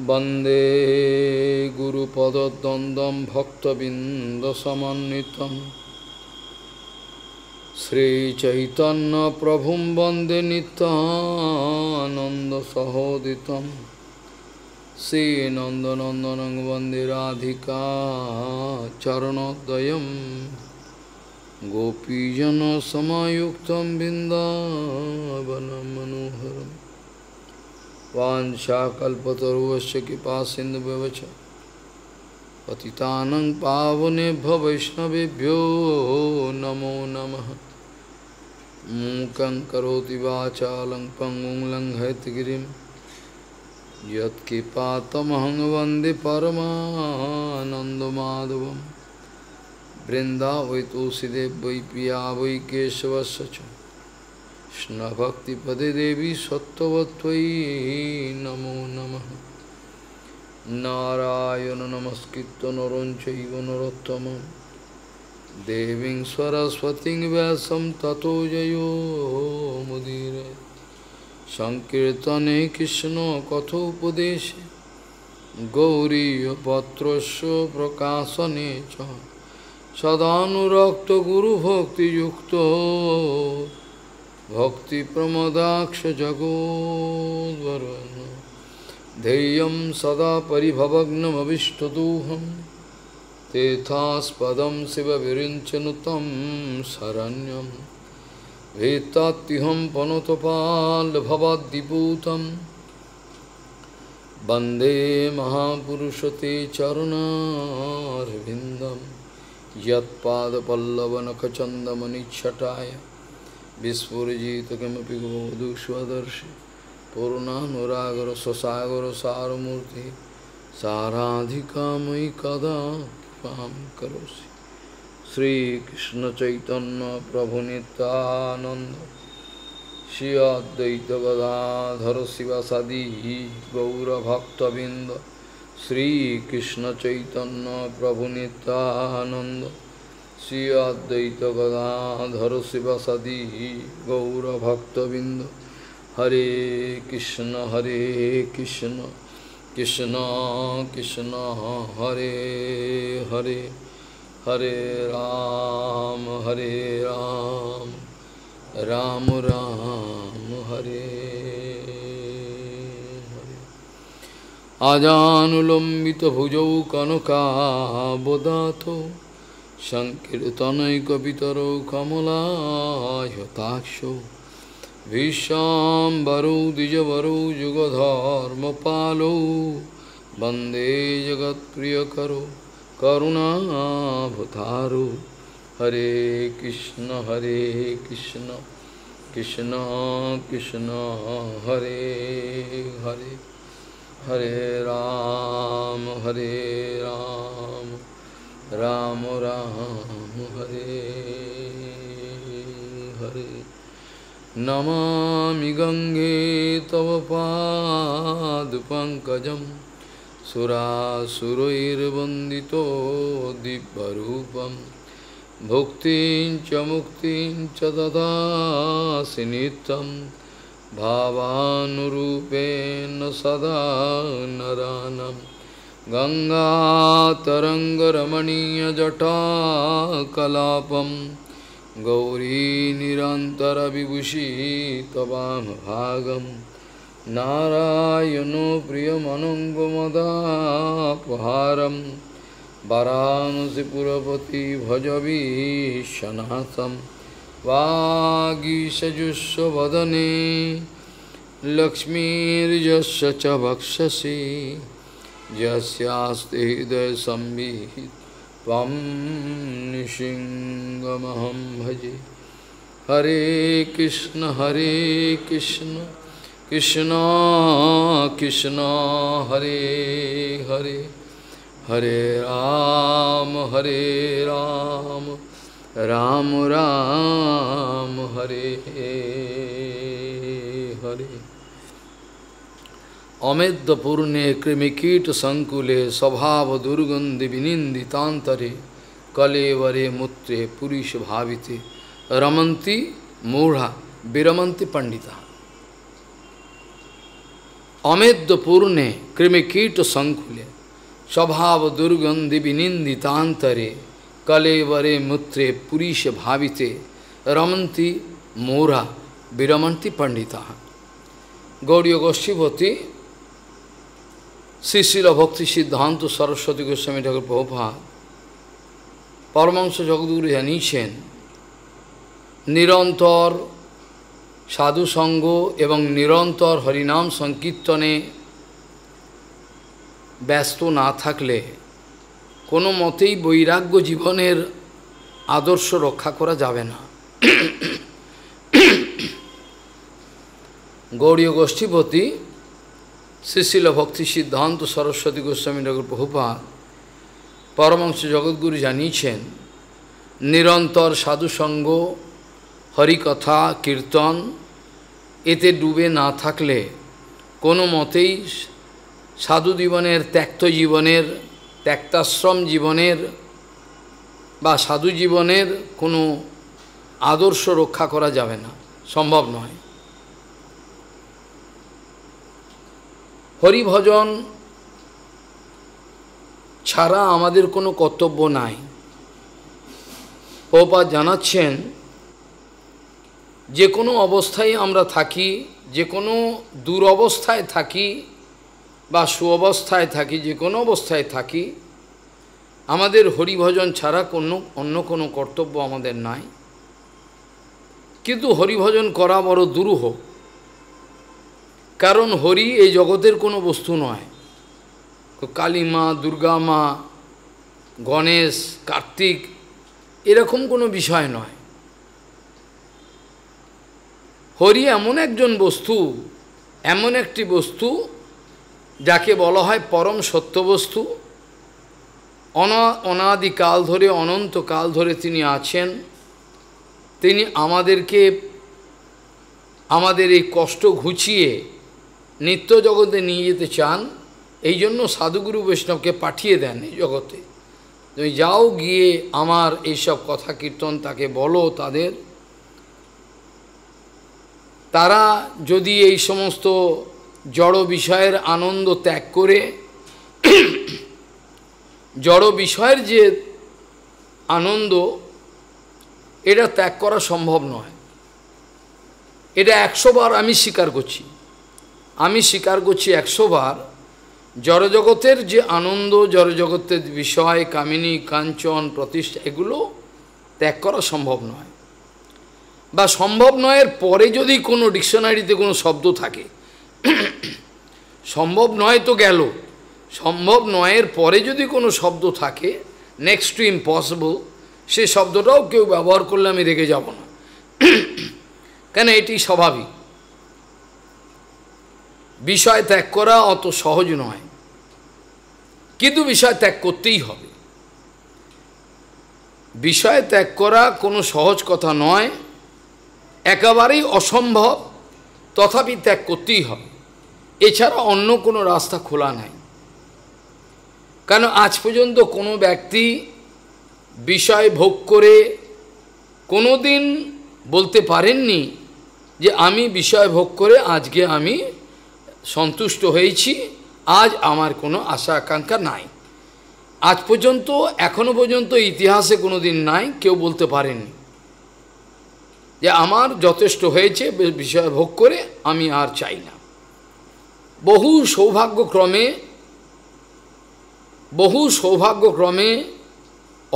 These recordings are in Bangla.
वंदे गुरुपद्वंदम भक्तबिंदसमित भक्तबिन्दसमन्वितं प्रभु वंदे नितानन्दसहोदितं श्रीनंदनंदन वन्दे राधिका गोपीजन सामुक्त बिन्दावनं मनोहरम् वाशाकल्पतरुश कृपा सिंधु व्यवच पतितानंग पावने वैष्णवभ्यो नमो नम मूक करोति वाचा लंग पंगुं लंघयतगिरिं यत्कृपातमहं वन्दे परमानन्दमाधवं वृन्दा वै तुलसीदेव वै কৃষ্ণভক্তিপদে দেবী সত্যবত্তই নমো নম নারায়ণ নমস্কৃত নরঞ্চৈব নরোত্তম দেবী সরস্বতী ব্যাসম ততো জয়োমুদীর সংকীর্তনে কৃষ্ণ কথোপদেশে গৌরীপত্রস্য প্রকাশনে চ সদানুরক্ত গুরুভক্তিযুক্ত भक्तिप्रमदाक्षजगो धेयं सदा परिभवग्नमविष्टदूहं तेथास्पदं शिवविरिञ्चनुतं शरण्यं वेत्तात्यहं पनतपाल्भवाद्यभूतं वन्दे महापुरुष ते चरुणार्विन्दं यत्पादपल्लवनखचन्दमनिच्छटाय विस्फुरजितकिमपि गोवधूष्वदर्शि पूर्णानुरागरससागर सारमूर्ति साराधिका मयि कदा कृपां करोसि श्रीकृष्णचैतन्यप्रभुनितानन्द श्री अद्वैतगदाधर शिवसदि गौरभक्तबिन्द श्रीकृष्णचैतन्यप्रभुनितानन्द শ্রী অদ্বৈত গদাধর শিবসদি গৌরভক্তবৃন্দ হরে কৃষ্ণ হরে কৃষ্ণ কৃষ্ণ কৃষ্ণ হরে হরে হরে রাম হরে রাম রাম রাম হরে আজানুলম্বিত ভুজৌ কনকাবদাত संकीर्तनय सङ्कीर्तनैकपितरौ कमलायताक्षौ विश्वाम्बरौ द्विजवरौ युगधर्मपालौ वन्दे जगत्प्रियकरो करुणाभुतारो हरे कृष्ण हरे कृष्ण कृष्ण कृष्ण हरे हरे हरे राम हरे राम राम राम हरे हरे नमा गंगे तव पाद पंकज दिव्यरूपं भुक्तिं च मुक्तिं च ददासि भावानुरूपेण सदा नरानम् गङ्गातरङ्गरमणीयजटा कलापं गौरी निरन्तरविभूषी तवामभागं नारायणो प्रियमनङ्गमदापहारं वरांसिपुरपति भजवीशनाथं वागीषजुष्वदने लक्ष्मीर्यस्य च वक्षसि यस्यास्ते हृदय संविहित निशिंगमहम भजे हरे कृष्ण हरे कृष्ण कृष्ण कृष्ण हरे हरे हरे राम हरे राम राम राम हरे हरे अमेद्य पूर्णे कृमिकीट संकुले स्वभाव दुर्गंधि विनिंदितांतरे कलेवरे मूत्रे पुरुष भाविते रमंती मूढ़ा विरमंती पंडिता अमेद्य पूर्णे कृमिकीट संकुले स्वभाव दुर्गंधि विनिंदितांतरे कलेवरे मूत्रे पुरुष भाविते रमंती मूढ़ा विरमंती पंडिता गौड़ी गोष्ठीभूति শ্রী শিল ভক্তি সিদ্ধান্ত সরস্বতী গোস্বামী ঠাকুর প্রভাত পরমাংশ জগদ্গুরু জানিয়েছেন নিরন্তর সাধুসঙ্গ এবং নিরন্তর হরিনাম সংকীর্তনে ব্যস্ত না থাকলে কোনো মতেই বৈরাগ্য জীবনের আদর্শ রক্ষা করা যাবে না গৌরীয় গোষ্ঠীপতি শ্রীশিল ভক্তি সিদ্ধান্ত সরস্বতী গোস্বামী ঠাকুর প্রভুপা পরমাংশ জগৎগুরু জানিয়েছেন নিরন্তর সাধুসঙ্গ হরিকথা কীর্তন এতে ডুবে না থাকলে কোনো মতেই সাধু জীবনের ত্যক্ত জীবনের ত্যক্তাশ্রম জীবনের বা সাধু জীবনের কোনো আদর্শ রক্ষা করা যাবে না সম্ভব নয় হরিভজন ছাড়া আমাদের কোনো কর্তব্য নাই ওপা জানাচ্ছেন যে কোনো অবস্থায় আমরা থাকি যে কোনো দুরবস্থায় থাকি বা সুঅবস্থায় থাকি যে কোনো অবস্থায় থাকি আমাদের হরিভজন ছাড়া কোনো অন্য কোনো কর্তব্য আমাদের নাই কিন্তু হরিভজন করা বড় দুরূহ কারণ হরি এই জগতের কোনো বস্তু নয় কালী মা দুর্গা মা গণেশ কার্তিক এরকম কোনো বিষয় নয় হরি এমন একজন বস্তু এমন একটি বস্তু যাকে বলা হয় পরম সত্য বস্তু অনাদিকাল ধরে অনন্তকাল ধরে তিনি আছেন তিনি আমাদেরকে আমাদের এই কষ্ট ঘুচিয়ে নিত্য জগতে নিয়ে যেতে চান এই জন্য সাধুগুরু বৈষ্ণবকে পাঠিয়ে দেন এই জগতে তুমি যাও গিয়ে আমার এইসব কথা কীর্তন তাকে বলো তাদের তারা যদি এই সমস্ত জড় বিষয়ের আনন্দ ত্যাগ করে জড় বিষয়ের যে আনন্দ এটা ত্যাগ করা সম্ভব নয় এটা একশোবার আমি স্বীকার করছি আমি স্বীকার করছি একশোবার জড়জগতের যে আনন্দ জড়জগতের বিষয় কামিনী কাঞ্চন প্রতিষ্ঠা এগুলো ত্যাগ করা সম্ভব নয় বা সম্ভব নয়ের পরে যদি কোনো ডিকশনারিতে কোনো শব্দ থাকে সম্ভব নয় তো গেল সম্ভব নয়ের পরে যদি কোনো শব্দ থাকে নেক্সট টু ইম্পসিবল সে শব্দটাও কেউ ব্যবহার করলে আমি রেগে যাব না কেন এটি স্বাভাবিক বিষয় ত্যাগ করা অত সহজ নয় কিন্তু বিষয় ত্যাগ করতেই হবে বিষয় ত্যাগ করা কোনো সহজ কথা নয় একেবারেই অসম্ভব তথাপি ত্যাগ করতেই হবে এছাড়া অন্য কোনো রাস্তা খোলা নাই কেন আজ পর্যন্ত কোনো ব্যক্তি বিষয় ভোগ করে কোনো দিন বলতে পারেননি যে আমি বিষয় ভোগ করে আজকে আমি সন্তুষ্ট হয়েছি আজ আমার কোনো আশা আকাঙ্ক্ষা নাই আজ পর্যন্ত এখনো পর্যন্ত ইতিহাসে কোনো দিন নাই কেউ বলতে পারেনি যে আমার যথেষ্ট হয়েছে বিষয় ভোগ করে আমি আর চাই না বহু সৌভাগ্যক্রমে বহু সৌভাগ্যক্রমে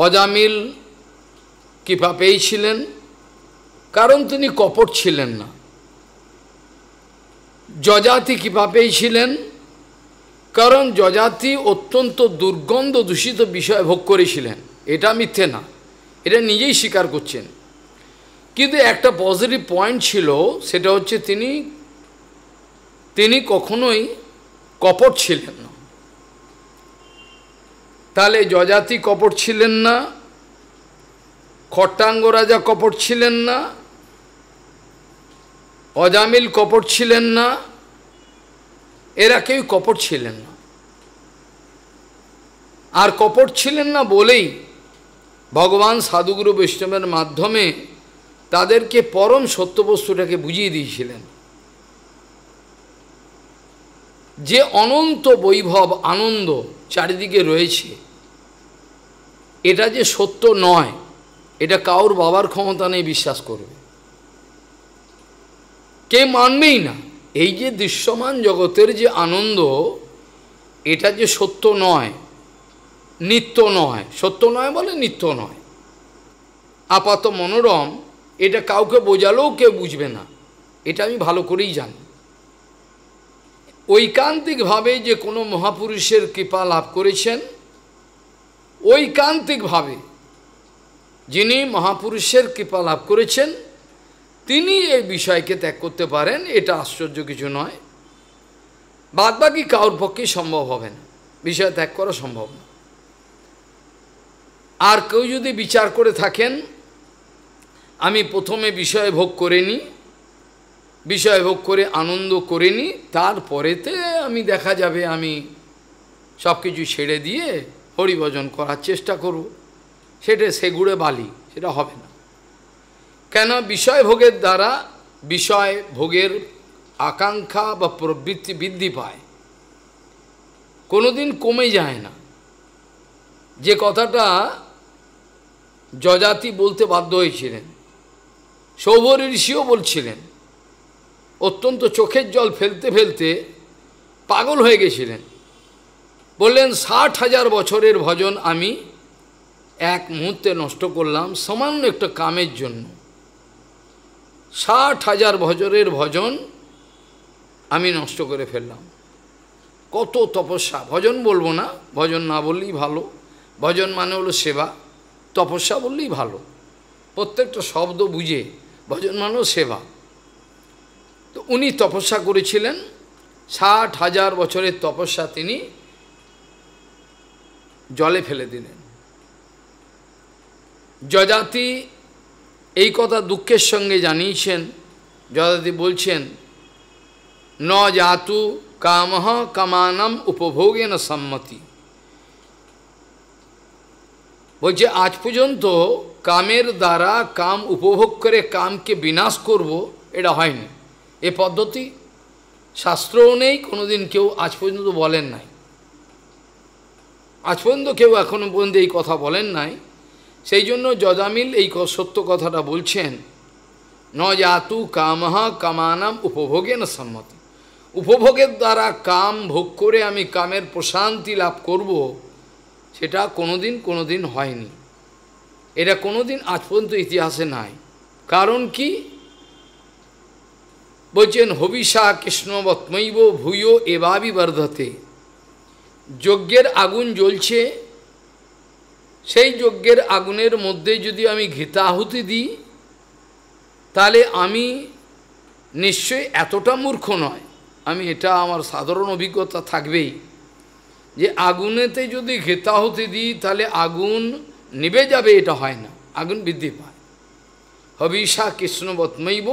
অজামিল কৃপা পেয়েছিলেন কারণ তিনি কপট ছিলেন না যজাতি কৃপাপেই ছিলেন কারণ যজাতি অত্যন্ত দুর্গন্ধ দূষিত বিষয় ভোগ করেছিলেন এটা মিথ্যে না এটা নিজেই স্বীকার করছেন কিন্তু একটা পজিটিভ পয়েন্ট ছিল সেটা হচ্ছে তিনি তিনি কখনোই কপট ছিলেন না তাহলে যজাতি কপট ছিলেন না খট্টাঙ্গ রাজা কপট ছিলেন না অজামিল কপট ছিলেন না এরা কেউ কপট ছিলেন না আর কপট ছিলেন না বলেই ভগবান সাধুগুরু বৈষ্ণবের মাধ্যমে তাদেরকে পরম সত্যবস্তুটাকে বুঝিয়ে দিয়েছিলেন যে অনন্ত বৈভব আনন্দ চারিদিকে রয়েছে এটা যে সত্য নয় এটা কাউর বাবার ক্ষমতা নেই বিশ্বাস করবে কে মানবেই না এই যে দৃশ্যমান জগতের যে আনন্দ এটা যে সত্য নয় নিত্য নয় সত্য নয় বলে নিত্য নয় আপাত মনোরম এটা কাউকে বোঝালেও কেউ বুঝবে না এটা আমি ভালো করেই জানি ঐকান্তিকভাবে যে কোনো মহাপুরুষের কৃপা লাভ করেছেন ঐকান্তিকভাবে যিনি মহাপুরুষের কৃপা লাভ করেছেন তিনি এই বিষয়কে ত্যাগ করতে পারেন এটা আশ্চর্য কিছু নয় বাদ বাকি কারোর পক্ষেই সম্ভব হবে না বিষয় ত্যাগ করা সম্ভব না আর কেউ যদি বিচার করে থাকেন আমি প্রথমে বিষয় ভোগ করে নিই বিষয় ভোগ করে আনন্দ করে নিই তারপরেতে আমি দেখা যাবে আমি সব কিছু ছেড়ে দিয়ে হরিভজন করার চেষ্টা করব সেটা সেগুড়ে বালি সেটা হবে না কেন বিষয় ভোগের দ্বারা বিষয় ভোগের আকাঙ্ক্ষা বা প্রবৃত্তি বৃদ্ধি পায় কোনোদিন কমে যায় না যে কথাটা যজাতি বলতে বাধ্য হয়েছিলেন সৌভ ঋষিও বলছিলেন অত্যন্ত চোখের জল ফেলতে ফেলতে পাগল হয়ে গেছিলেন বললেন ষাট হাজার বছরের ভজন আমি এক মুহূর্তে নষ্ট করলাম সামান্য একটা কামের জন্য ষাট হাজার ভজনের ভজন আমি নষ্ট করে ফেললাম কত তপস্যা ভজন বলবো না ভজন না বললেই ভালো ভজন মানে হলো সেবা তপস্যা বললেই ভালো প্রত্যেকটা শব্দ বুঝে ভজন মানেও সেবা তো উনি তপস্যা করেছিলেন ষাট হাজার বছরের তপস্যা তিনি জলে ফেলে দিলেন যজাতি এই কথা দুঃখের সঙ্গে জানিয়েছেন যদাদি বলছেন ন জাতু কামহ কামানম না সম্মতি বলছে আজ পর্যন্ত কামের দ্বারা কাম উপভোগ করে কামকে বিনাশ করব এটা হয়নি এ পদ্ধতি শাস্ত্রও নেই কোনোদিন কেউ আজ পর্যন্ত বলেন নাই আজ পর্যন্ত কেউ এখনও পর্যন্ত এই কথা বলেন নাই সেই জন্য যদামিল এই সত্য কথাটা বলছেন ন জাতু কামহা কামানাম উপভোগে না সম্মতি উপভোগের দ্বারা কাম ভোগ করে আমি কামের প্রশান্তি লাভ করব সেটা কোনোদিন কোনোদিন হয়নি এটা কোনোদিন আজ পর্যন্ত ইতিহাসে নাই কারণ কি বলছেন হবিষা কৃষ্ণবৎমৈব ভূয় এবাবি বর্ধতে যজ্ঞের আগুন জ্বলছে সেই যজ্ঞের আগুনের মধ্যে যদি আমি ঘৃতাহুতি দিই তাহলে আমি নিশ্চয়ই এতটা মূর্খ নয় আমি এটা আমার সাধারণ অভিজ্ঞতা থাকবেই যে আগুনেতে যদি ঘৃতাহুতি দিই তাহলে আগুন নিবে যাবে এটা হয় না আগুন বৃদ্ধি পায় হবিষা কৃষ্ণবৎমৈব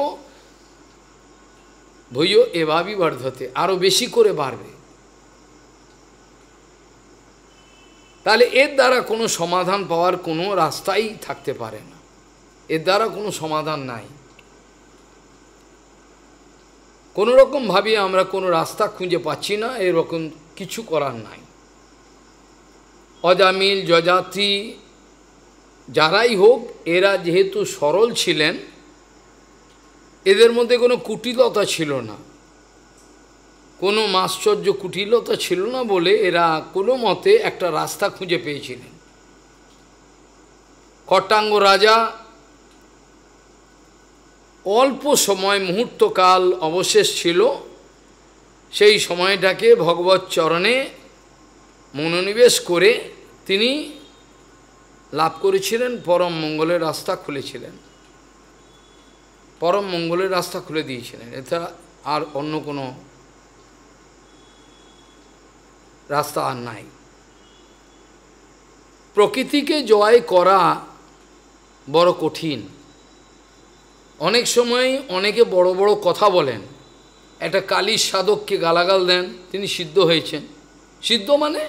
ভৈয় এভাবেই বর্ধতে আরও বেশি করে বাড়বে তাহলে এর দ্বারা কোনো সমাধান পাওয়ার কোনো রাস্তাই থাকতে পারে না এর দ্বারা কোনো সমাধান নাই কোনো ভাবে আমরা কোনো রাস্তা খুঁজে পাচ্ছি না এরকম কিছু করার নাই অজামিল যজাতি যারাই হোক এরা যেহেতু সরল ছিলেন এদের মধ্যে কোনো কুটিলতা ছিল না কোনো মাশ্চর্য কুটিলতা ছিল না বলে এরা কোনো মতে একটা রাস্তা খুঁজে পেয়েছিলেন কটাঙ্গ রাজা অল্প সময় মুহূর্তকাল অবশেষ ছিল সেই সময়টাকে ভগবত চরণে মনোনিবেশ করে তিনি লাভ করেছিলেন পরম মঙ্গলের রাস্তা খুলেছিলেন পরম মঙ্গলের রাস্তা খুলে দিয়েছিলেন এটা আর অন্য কোনো রাস্তা আর নাই প্রকৃতিকে জয় করা বড় কঠিন অনেক সময় অনেকে বড় বড় কথা বলেন একটা কালী সাধককে গালাগাল দেন তিনি সিদ্ধ হয়েছেন সিদ্ধ মানে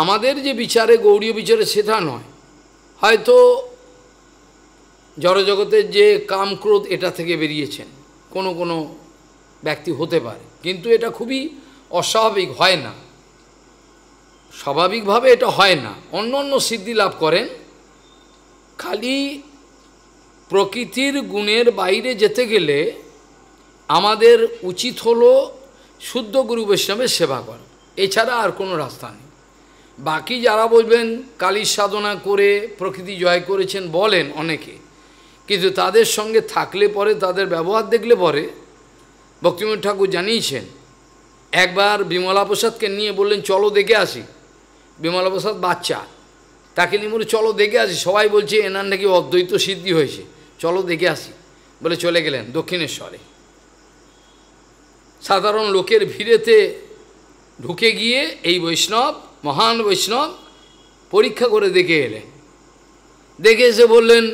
আমাদের যে বিচারে গৌরীয় বিচারে সেটা নয় হয়তো জড়জগতের যে কামক্রোধ এটা থেকে বেরিয়েছেন কোনো কোনো ব্যক্তি হতে পারে কিন্তু এটা খুবই অস্বাভাবিক হয় না স্বাভাবিকভাবে এটা হয় না অন্য অন্য সিদ্ধি লাভ করেন খালি প্রকৃতির গুণের বাইরে যেতে গেলে আমাদের উচিত হলো শুদ্ধ গুরু বৈষ্ণবের সেবা করা এছাড়া আর কোনো রাস্তা নেই বাকি যারা বলবেন কালীর সাধনা করে প্রকৃতি জয় করেছেন বলেন অনেকে কিন্তু তাদের সঙ্গে থাকলে পরে তাদের ব্যবহার দেখলে পরে ভক্তিময় ঠাকুর জানিয়েছেন একবার বিমলা প্রসাদকে নিয়ে বললেন চলো দেখে আসি বিমলা প্রসাদ বাচ্চা তাকে নিয়ে বলে চলো দেখে আসি সবাই বলছে এনার নাকি অদ্বৈত সিদ্ধি হয়েছে চলো দেখে আসি বলে চলে গেলেন দক্ষিণেশ্বরে সাধারণ লোকের ভিড়েতে ঢুকে গিয়ে এই বৈষ্ণব মহান বৈষ্ণব পরীক্ষা করে দেখে এলেন দেখে এসে বললেন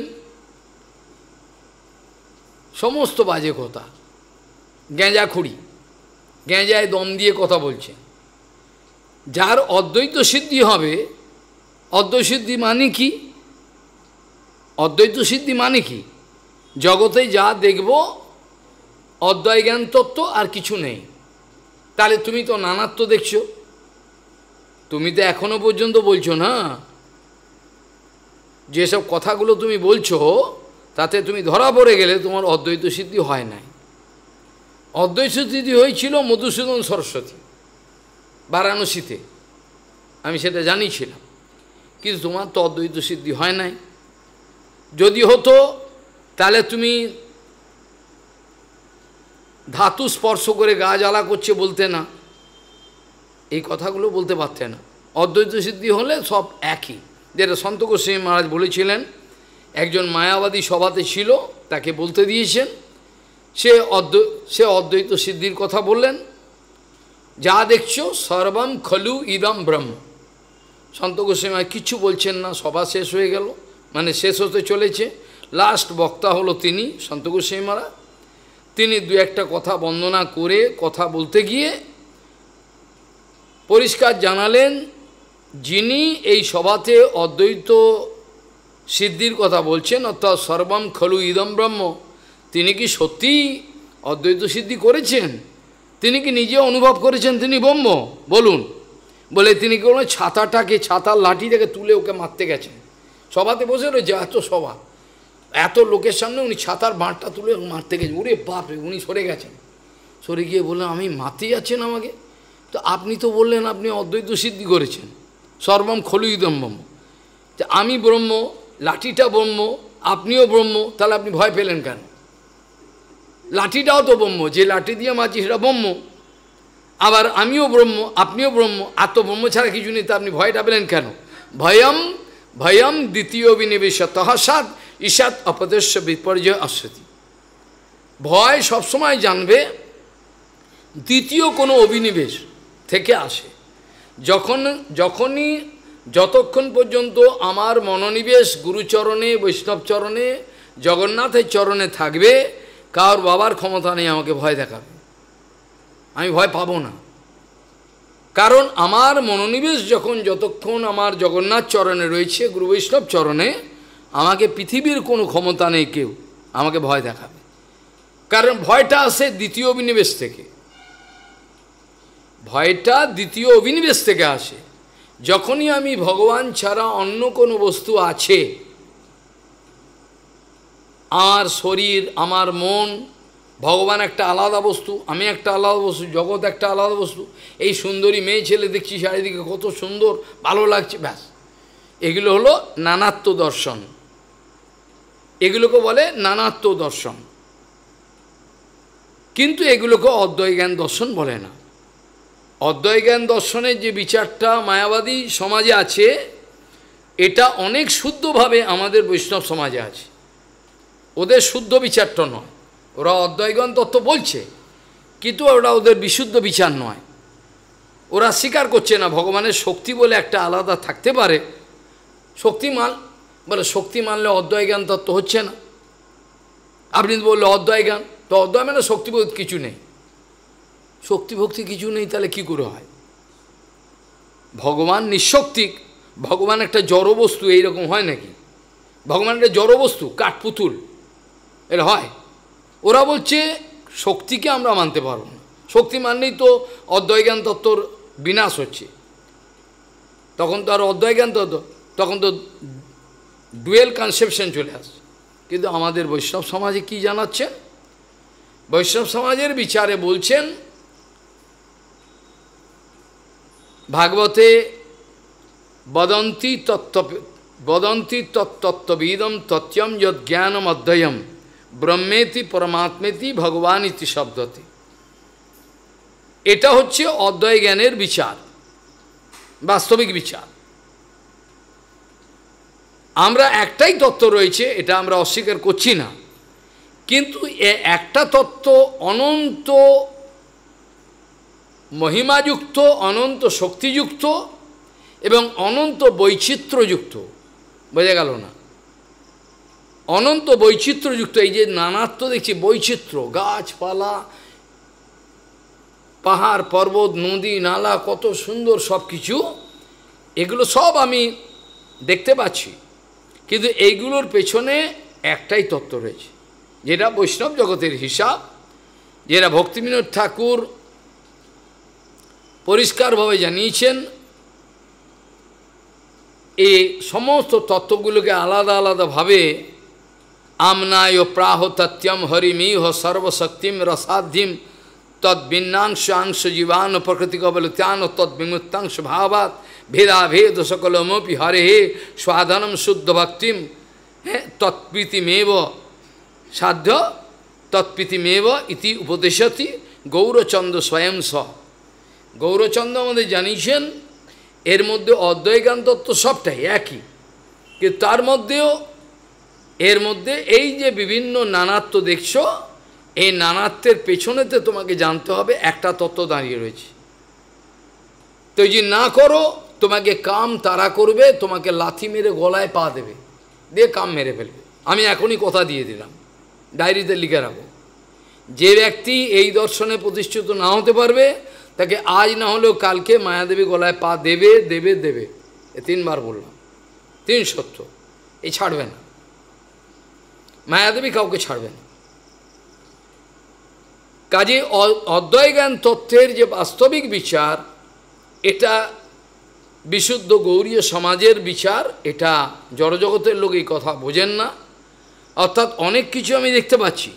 সমস্ত বাজে কথা গেঁজাখুড়ি গেঁজায় দম দিয়ে কথা বলছে যার অদ্বৈত সিদ্ধি হবে অদ্বৈত সিদ্ধি মানে কি অদ্বৈত সিদ্ধি মানে কি জগতে যা দেখব অদ্বয় জ্ঞান তত্ত্ব আর কিছু নেই তাহলে তুমি তো নানাত্ব দেখছো তুমি তো এখনো পর্যন্ত বলছো না যেসব কথাগুলো তুমি বলছো তাতে তুমি ধরা পড়ে গেলে তোমার অদ্বৈত সিদ্ধি হয় নাই দিদি হয়েছিল মধুসূদন সরস্বতী বারাণসীতে আমি সেটা জানিয়েছিলাম কিন্তু তোমার তো অদ্বৈত সিদ্ধি হয় নাই যদি হতো তাহলে তুমি ধাতু স্পর্শ করে গা জ্বালা করছে বলতে না এই কথাগুলো বলতে পারতে না অদ্বৈত সিদ্ধি হলে সব একই যেটা সন্তোষ গোস্বামী মহারাজ বলেছিলেন একজন মায়াবাদী সভাতে ছিল তাকে বলতে দিয়েছেন সে অদ্বৈ সে অদ্বৈত সিদ্ধির কথা বললেন যা দেখছো সর্বম খলু ইদম ব্রহ্ম সন্ত গোস্বামী কিছু বলছেন না সভা শেষ হয়ে গেল মানে শেষ হতে চলেছে লাস্ট বক্তা হলো তিনি সন্ত গোস্বামী মারা তিনি দু একটা কথা বন্দনা করে কথা বলতে গিয়ে পরিষ্কার জানালেন যিনি এই সভাতে অদ্বৈত সিদ্ধির কথা বলছেন অর্থাৎ সর্বম খলু ইদম ব্রহ্ম তিনি কি সত্যি অদ্বৈত সিদ্ধি করেছেন তিনি কি নিজে অনুভব করেছেন তিনি ব্রহ্ম বলুন বলে তিনি কোনো ছাতাটাকে ছাতার লাঠিটাকে তুলে ওকে মারতে গেছেন সভাতে বসে রয়েছে এত সভা এত লোকের সামনে উনি ছাতার বাঁটটা তুলে মারতে গেছেন উড়ে বাপরে উনি সরে গেছেন সরে গিয়ে বললেন আমি মাতি যাচ্ছেন আমাকে তো আপনি তো বললেন আপনি অদ্বৈত সিদ্ধি করেছেন সর্বম খলুইদম ব্রহ্ম আমি ব্রহ্ম লাঠিটা ব্রহ্ম আপনিও ব্রহ্ম তাহলে আপনি ভয় পেলেন কেন লাঠিটাও তো ব্রহ্ম যে লাঠি দিয়ে মারছি সেটা ব্রহ্ম আবার আমিও ব্রহ্ম আপনিও ব্রহ্ম আত্ম ব্রহ্ম ছাড়া কিছু নেই তা আপনি ভয়টা পেলেন কেন ভয়ম ভয়ম দ্বিতীয় বিনিবেশ তহসাদ ঈশাদ অপদেশ্য বিপর্যয় অশ্বতি ভয় সবসময় জানবে দ্বিতীয় কোনো অভিনিবেশ থেকে আসে যখন যখনই যতক্ষণ পর্যন্ত আমার মনোনিবেশ গুরুচরণে বৈষ্ণবচরণে জগন্নাথের চরণে থাকবে কার বাবার ক্ষমতা নেই আমাকে ভয় দেখাবে আমি ভয় পাবো না কারণ আমার মনোনিবেশ যখন যতক্ষণ আমার জগন্নাথ চরণে রয়েছে গুরু বৈষ্ণব চরণে আমাকে পৃথিবীর কোনো ক্ষমতা নেই কেউ আমাকে ভয় দেখাবে কারণ ভয়টা আসে দ্বিতীয় অভিনিবেশ থেকে ভয়টা দ্বিতীয় অভিনিবেশ থেকে আসে যখনই আমি ভগবান ছাড়া অন্য কোনো বস্তু আছে আর শরীর আমার মন ভগবান একটা আলাদা বস্তু আমি একটা আলাদা বস্তু জগৎ একটা আলাদা বস্তু এই সুন্দরী মেয়ে ছেলে দেখছি চারিদিকে কত সুন্দর ভালো লাগছে ব্যাস এগুলো হলো নানাত্ম দর্শন এগুলোকে বলে নানাত্ম দর্শন কিন্তু এগুলোকে অদ্বয় জ্ঞান দর্শন বলে না অদ্বয় জ্ঞান দর্শনের যে বিচারটা মায়াবাদী সমাজে আছে এটা অনেক শুদ্ধভাবে আমাদের বৈষ্ণব সমাজে আছে ওদের শুদ্ধ বিচারটা নয় ওরা অদ্বৈগণ তত্ত্ব বলছে কিন্তু ওরা ওদের বিশুদ্ধ বিচার নয় ওরা স্বীকার করছে না ভগবানের শক্তি বলে একটা আলাদা থাকতে পারে শক্তি মাল বলে শক্তি মানলে অদ্বয়জ্ঞান তত্ত্ব হচ্ছে না আপনি বললে অদ্বয়জ্ঞান তো অদ্বয় মানে শক্তিবোধ কিছু নেই শক্তিভক্তি কিছু নেই তাহলে কি করে হয় ভগবান নিঃশক্তিক ভগবান একটা জড়বস্তু এইরকম হয় নাকি ভগবান একটা জড়বস্তু কাঠপুতুল এটা হয় ওরা বলছে শক্তিকে আমরা মানতে পারব না শক্তি মানলেই তো অধ্যয়জ্ঞান তত্ত্বর বিনাশ হচ্ছে তখন তো আর অধ্যয়জ্ঞান তত্ত্ব তখন তো ডুয়েল কনসেপশন চলে আসছে কিন্তু আমাদের বৈষ্ণব সমাজে কি জানাচ্ছেন বৈষ্ণব সমাজের বিচারে বলছেন ভাগবতে বদন্তি তত্ত্ব বদন্তি তত্ত্ববিদম তত্যম যদ জ্ঞানম অধ্যয়ম ব্রহ্মেতি পরমাত্মেতি ভগবান ইতি শব্দতে এটা হচ্ছে অদ্বয় জ্ঞানের বিচার বাস্তবিক বিচার আমরা একটাই তত্ত্ব রয়েছে এটা আমরা অস্বীকার করছি না কিন্তু এ একটা তত্ত্ব অনন্ত মহিমাযুক্ত অনন্ত শক্তিযুক্ত এবং অনন্ত বৈচিত্র্যযুক্ত বোঝা গেল না অনন্ত বৈচিত্র্যযুক্ত এই যে নানাত্ব দেখছি বৈচিত্র্য গাছপালা পাহাড় পর্বত নদী নালা কত সুন্দর সব কিছু এগুলো সব আমি দেখতে পাচ্ছি কিন্তু এইগুলোর পেছনে একটাই তত্ত্ব রয়েছে যেটা বৈষ্ণব জগতের হিসাব যেটা ভক্তিবিনোদ ঠাকুর পরিষ্কারভাবে জানিয়েছেন এই সমস্ত তত্ত্বগুলোকে আলাদা আলাদাভাবে আমনায় প্রাহ তত্যম হরিমিহ সর্বশক্তিম রসাধিম তদ্ভিন্নাংশাংশ জীবাণ প্রকৃতি কবলিতান তদ্বিমুক্তাংশ ভাবাত ভেদাভেদ সকলমপি হরে হে স্বাধনম শুদ্ধ ভক্তিম হ্যাঁ তৎপ্রীতিমেব সাধ্য তৎপ্রীতিমেব ইতি উপদেশতি গৌরচন্দ্র স্বয়ং স গৌরচন্দ্র আমাদের জানিয়েছেন এর মধ্যে অদ্বৈজ্ঞান তত্ত্ব সবটাই একই কিন্তু তার মধ্যেও এর মধ্যে এই যে বিভিন্ন নানাত্ব দেখছ এই নানাত্বের পেছনেতে তোমাকে জানতে হবে একটা তত্ত্ব দাঁড়িয়ে রয়েছে তো যদি না করো তোমাকে কাম তারা করবে তোমাকে লাথি মেরে গলায় পা দেবে দিয়ে কাম মেরে ফেলবে আমি এখনই কথা দিয়ে দিলাম ডায়েরিতে লিখে রাখো যে ব্যক্তি এই দর্শনে প্রতিষ্ঠিত না হতে পারবে তাকে আজ না হলেও কালকে মায়াদেবী গলায় পা দেবে দেবে দেবে এ তিনবার বললাম তিন সত্য এ ছাড়বে না মায়াদেবী কাউকে ছাড়বে না কাজে অদ্বয় জ্ঞান তত্ত্বের যে বাস্তবিক বিচার এটা বিশুদ্ধ গৌরীয় সমাজের বিচার এটা জড়জগতের লোক এই কথা বোঝেন না অর্থাৎ অনেক কিছু আমি দেখতে পাচ্ছি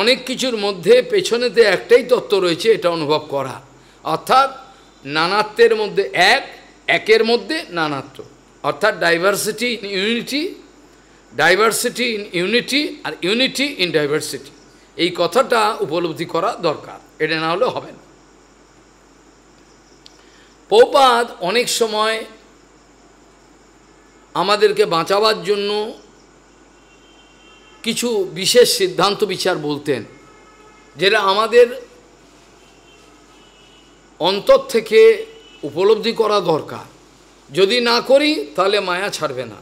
অনেক কিছুর মধ্যে পেছনেতে একটাই তত্ত্ব রয়েছে এটা অনুভব করা অর্থাৎ নানাত্বের মধ্যে এক একের মধ্যে নানাত্ব অর্থাৎ diversity unity diversity in unity আর ইউনিটি ইন ডাইভার্সিটি এই কথাটা উপলব্ধি করা দরকার এটা না হলে হবে না পৌপাদ অনেক সময় আমাদেরকে বাঁচাবার জন্য কিছু বিশেষ সিদ্ধান্ত বিচার বলতেন যেটা আমাদের অন্তর থেকে উপলব্ধি করা দরকার যদি না করি তাহলে মায়া ছাড়বে না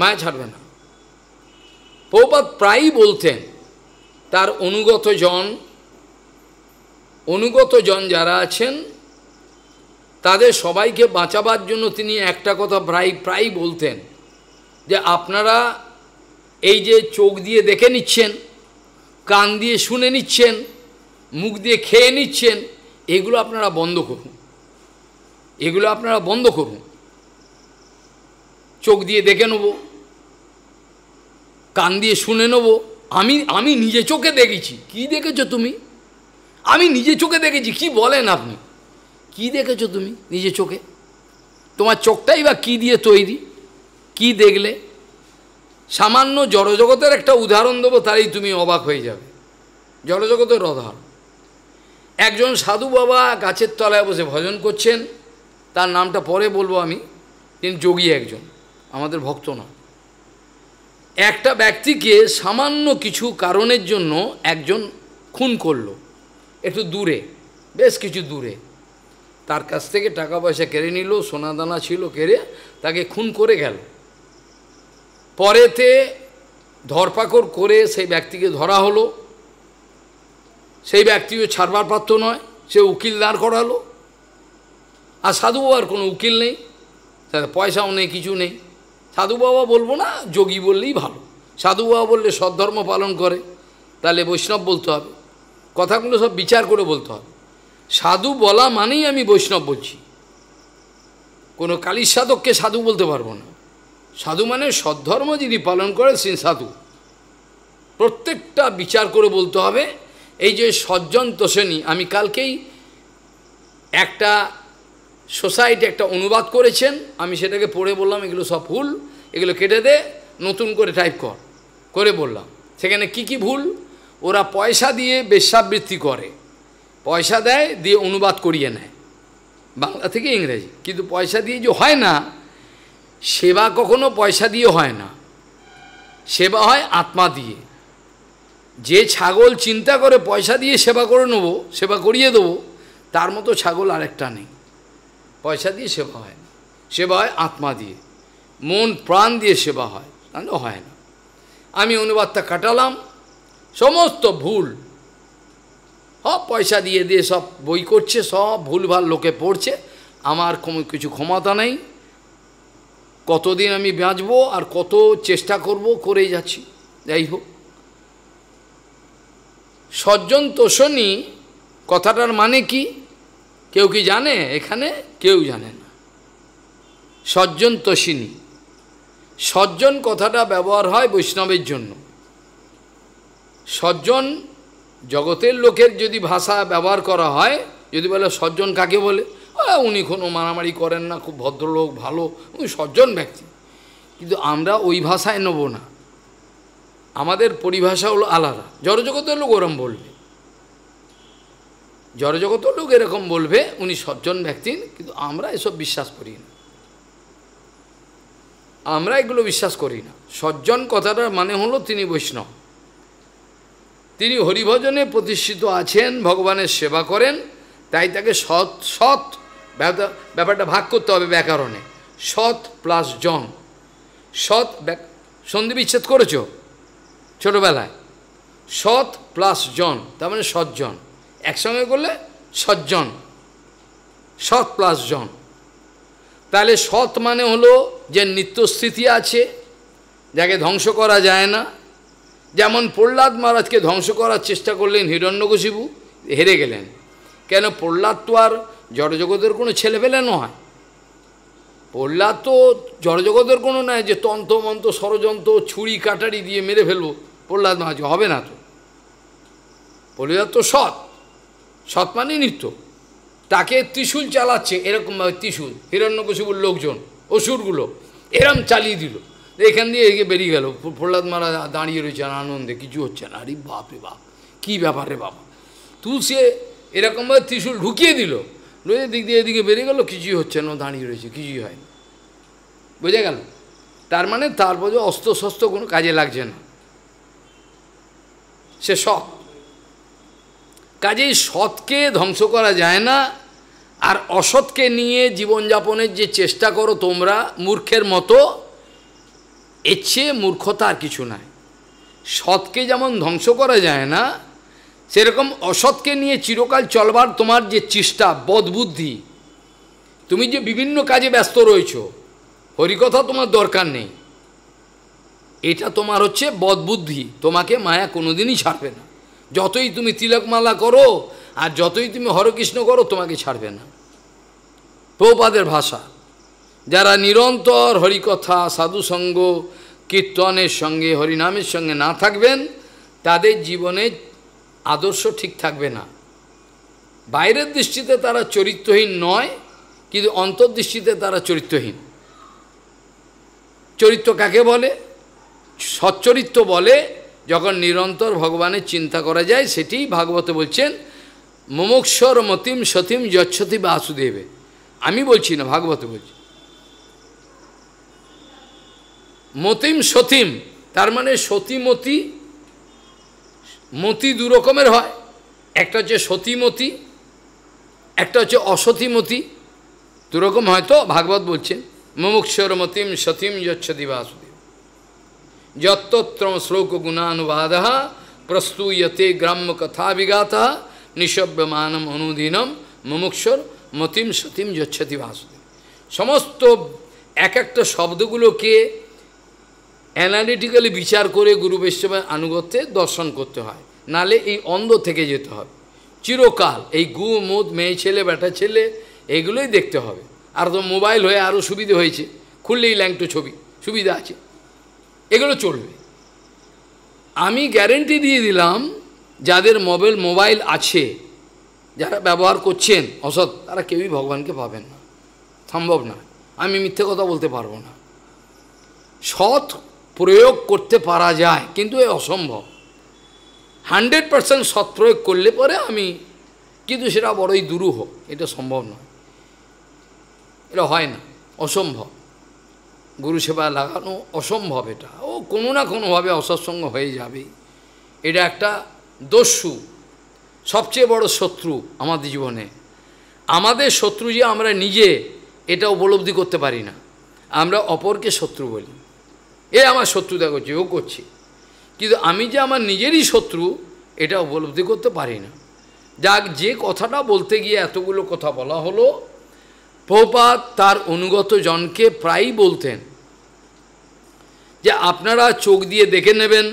মায়া ছাড়বে না প্রপাত প্রায়ই বলতেন তার অনুগত জন অনুগত জন যারা আছেন তাদের সবাইকে বাঁচাবার জন্য তিনি একটা কথা প্রায় প্রায় বলতেন যে আপনারা এই যে চোখ দিয়ে দেখে নিচ্ছেন কান দিয়ে শুনে নিচ্ছেন মুখ দিয়ে খেয়ে নিচ্ছেন এগুলো আপনারা বন্ধ করুন এগুলো আপনারা বন্ধ করুন চোখ দিয়ে দেখে নেব কান দিয়ে শুনে নেব আমি আমি নিজে চোখে দেখেছি কি দেখেছো তুমি আমি নিজে চোখে দেখেছি কি বলেন আপনি কি দেখেছো তুমি নিজে চোখে তোমার চোখটাই বা কী দিয়ে তৈরি কি দেখলে সামান্য জড়জগতের একটা উদাহরণ দেবো তারই তুমি অবাক হয়ে যাবে জড়জগতের উদাহরণ একজন সাধু বাবা গাছের তলায় বসে ভজন করছেন তার নামটা পরে বলবো আমি তিনি যোগী একজন আমাদের ভক্ত না একটা ব্যক্তিকে সামান্য কিছু কারণের জন্য একজন খুন করলো একটু দূরে বেশ কিছু দূরে তার কাছ থেকে টাকা পয়সা কেড়ে নিল সোনাদানা ছিল কেড়ে তাকে খুন করে গেল পরেতে ধরপাকড় করে সেই ব্যক্তিকে ধরা হলো সেই ব্যক্তিও ছাড়বার পাত্র নয় সে উকিল দাঁড় করালো আর সাধু আর কোনো উকিল নেই পয়সাও নেই কিছু নেই সাধু বাবা বলবো না যোগী বললেই ভালো সাধু বাবা বললে সদ্ধর্ম পালন করে তাহলে বৈষ্ণব বলতে হবে কথাগুলো সব বিচার করে বলতে হবে সাধু বলা মানেই আমি বৈষ্ণব বলছি কোনো কালী সাধককে সাধু বলতে পারবো না সাধু মানে সদ্ধর্ম যিনি পালন করে সে সাধু প্রত্যেকটা বিচার করে বলতে হবে এই যে সজ্জন তোষণী আমি কালকেই একটা সোসাইটি একটা অনুবাদ করেছেন আমি সেটাকে পড়ে বললাম এগুলো সব ভুল এগুলো কেটে দে নতুন করে টাইপ কর করে বললাম সেখানে কি কি ভুল ওরা পয়সা দিয়ে বেশ্যাবৃত্তি করে পয়সা দেয় দিয়ে অনুবাদ করিয়ে নেয় বাংলা থেকে ইংরেজি কিন্তু পয়সা দিয়ে যে হয় না সেবা কখনো পয়সা দিয়ে হয় না সেবা হয় আত্মা দিয়ে যে ছাগল চিন্তা করে পয়সা দিয়ে সেবা করে নেবো সেবা করিয়ে দেবো তার মতো ছাগল আরেকটা নেই পয়সা দিয়ে সেবা হয় না সেবা হয় আত্মা দিয়ে মন প্রাণ দিয়ে সেবা হয় তাহলে হয় না আমি অনুবাদটা কাটালাম সমস্ত ভুল সব পয়সা দিয়ে দিয়ে সব বই করছে সব ভুলভাল লোকে পড়ছে আমার কোনো কিছু ক্ষমতা নেই কতদিন আমি বাঁচবো আর কত চেষ্টা করব করেই যাচ্ছি যাই হোক সজ্জন তোষণী কথাটার মানে কি কেউ কি জানে এখানে কেউ জানে না সজ্জন তসিনী সজ্জন কথাটা ব্যবহার হয় বৈষ্ণবের জন্য সজ্জন জগতের লোকের যদি ভাষা ব্যবহার করা হয় যদি বলে সজ্জন কাকে বলে উনি কোনো মারামারি করেন না খুব ভদ্রলোক ভালো উনি সজ্জন ব্যক্তি কিন্তু আমরা ওই ভাষায় নেব না আমাদের পরিভাষা হলো আলাদা জড়জগতের লোক ওরম বলবে জড়জগত লোক এরকম বলবে উনি সজ্জন ব্যক্তি কিন্তু আমরা এসব বিশ্বাস করি না আমরা এগুলো বিশ্বাস করি না সজ্জন কথাটার মানে হলো তিনি বৈষ্ণব তিনি হরিভজনে প্রতিষ্ঠিত আছেন ভগবানের সেবা করেন তাই তাকে সৎ সৎ ব্যাপারটা ভাগ করতে হবে ব্যাকরণে সৎ প্লাস জন সৎ সন্ধি বিচ্ছেদ করেছ ছোটবেলায় সৎ প্লাস জন তার মানে সজ্জন একসঙ্গে করলে সজ্জন সৎ প্লাস জন তাহলে সৎ মানে হলো যে নিত্যস্থিতি আছে যাকে ধ্বংস করা যায় না যেমন প্রহ্লাদ মহারাজকে ধ্বংস করার চেষ্টা করলেন হিরণ্যকশিবু হেরে গেলেন কেন প্রহ্লাদ তো আর জড়জগতের কোনো ছেলে পেলে নয় প্রহ্লাদ তো জড়জগতের কোনো নয় যে মন্ত্র ষড়যন্ত্র ছুরি কাটারি দিয়ে মেরে ফেলবো প্রহ্লাদ মহারাজ হবে না তো প্রহ্লাদ তো সৎ সৎ মানে নিত্য তাকে ত্রিশুল চালাচ্ছে এরকম ত্রিশুল হিরণ্যকশিপুর লোকজন অসুরগুলো এরম চালিয়ে দিল এখান দিয়ে এগিয়ে বেরিয়ে গেল প্রহ্লাদ মারা দাঁড়িয়ে রয়েছেন আনন্দে কিছু হচ্ছে না আরে বাপ রে বাপ কী ব্যাপার রে বাবা তুলসে এরকমভাবে ত্রিশুল ঢুকিয়ে দিল রয়েছে দিক দিয়ে এদিকে বেরিয়ে গেল কিছুই হচ্ছে না দাঁড়িয়ে রয়েছে কিছুই হয়নি বুঝে গেল তার মানে তারপর অস্ত্র শস্ত্র কোনো কাজে লাগছে না সে শখ কাজেই সৎকে ধ্বংস করা যায় না আর অসৎকে নিয়ে জীবনযাপনের যে চেষ্টা করো তোমরা মূর্খের মতো এর চেয়ে মূর্খতা আর কিছু নাই সৎকে যেমন ধ্বংস করা যায় না সেরকম অসৎকে নিয়ে চিরকাল চলবার তোমার যে চেষ্টা বদবুদ্ধি তুমি যে বিভিন্ন কাজে ব্যস্ত রয়েছ হরিকথা তোমার দরকার নেই এটা তোমার হচ্ছে বদবুদ্ধি তোমাকে মায়া কোনোদিনই ছাড়বে না যতই তুমি তিলকমালা করো আর যতই তুমি হরকৃষ্ণ করো তোমাকে ছাড়বে না প্রপাদের ভাষা যারা নিরন্তর হরিকথা সাধুসঙ্গ কীর্তনের সঙ্গে হরিনামের সঙ্গে না থাকবেন তাদের জীবনে আদর্শ ঠিক থাকবে না বাইরের দৃষ্টিতে তারা চরিত্রহীন নয় কিন্তু অন্তর্দৃষ্টিতে তারা চরিত্রহীন চরিত্র কাকে বলে সচ্চরিত্র বলে যখন নিরন্তর ভগবানের চিন্তা করা যায় সেটি ভাগবত বলছেন মমোক্ষর মতিম সতীম যচ্ছতি বাসুদেবে আমি বলছি না ভাগবত বলছি মতিম সতীম তার মানে সতীমতি মতি দু রকমের হয় একটা হচ্ছে সতীমতি একটা হচ্ছে অসতীমতি দুরকম হয়তো ভাগবত বলছেন মমুক্ষর মতিম সতীম যচ্ছতি বাসু যত্তত্র শ্লোক গুণানুবাদ প্রস্তুয়তে গ্রাম্য কথা বিঘাত নিঃশব্যমানম অনুদিনম মুমুক্ষর মতিম সতিম যচ্ছতি ভাসতে সমস্ত এক একটা শব্দগুলোকে অ্যানালিটিক্যালি বিচার করে গুরু বৈষ্ণবের আনুগত্যে দর্শন করতে হয় নালে এই অন্ধ থেকে যেতে হবে চিরকাল এই গু মুদ মেয়ে ছেলে বেটা ছেলে এগুলোই দেখতে হবে আর তো মোবাইল হয়ে আরও সুবিধে হয়েছে খুললেই ল্যাংটো ছবি সুবিধা আছে এগুলো চলবে আমি গ্যারেন্টি দিয়ে দিলাম যাদের মোবাইল মোবাইল আছে যারা ব্যবহার করছেন অসৎ তারা কেউই ভগবানকে পাবেন না সম্ভব না আমি মিথ্যে কথা বলতে পারবো না সৎ প্রয়োগ করতে পারা যায় কিন্তু এ অসম্ভব হান্ড্রেড পারসেন্ট সৎ প্রয়োগ করলে পরে আমি কিন্তু সেটা বড়ই দুরূহ এটা সম্ভব নয় এটা হয় না অসম্ভব গুরু সেবা লাগানো অসম্ভব এটা ও কোনো না কোনোভাবে অসৎসঙ্গ হয়ে যাবে এটা একটা দস্যু সবচেয়ে বড় শত্রু আমাদের জীবনে আমাদের শত্রু যে আমরা নিজে এটা উপলব্ধি করতে পারি না আমরা অপরকে শত্রু বলি এ আমার দেখা করছে ও করছে কিন্তু আমি যে আমার নিজেরই শত্রু এটা উপলব্ধি করতে পারি না যাক যে কথাটা বলতে গিয়ে এতগুলো কথা বলা হলো প্রপাত তার অনুগত জনকে প্রায়ই বলতেন যে আপনারা চোখ দিয়ে দেখে নেবেন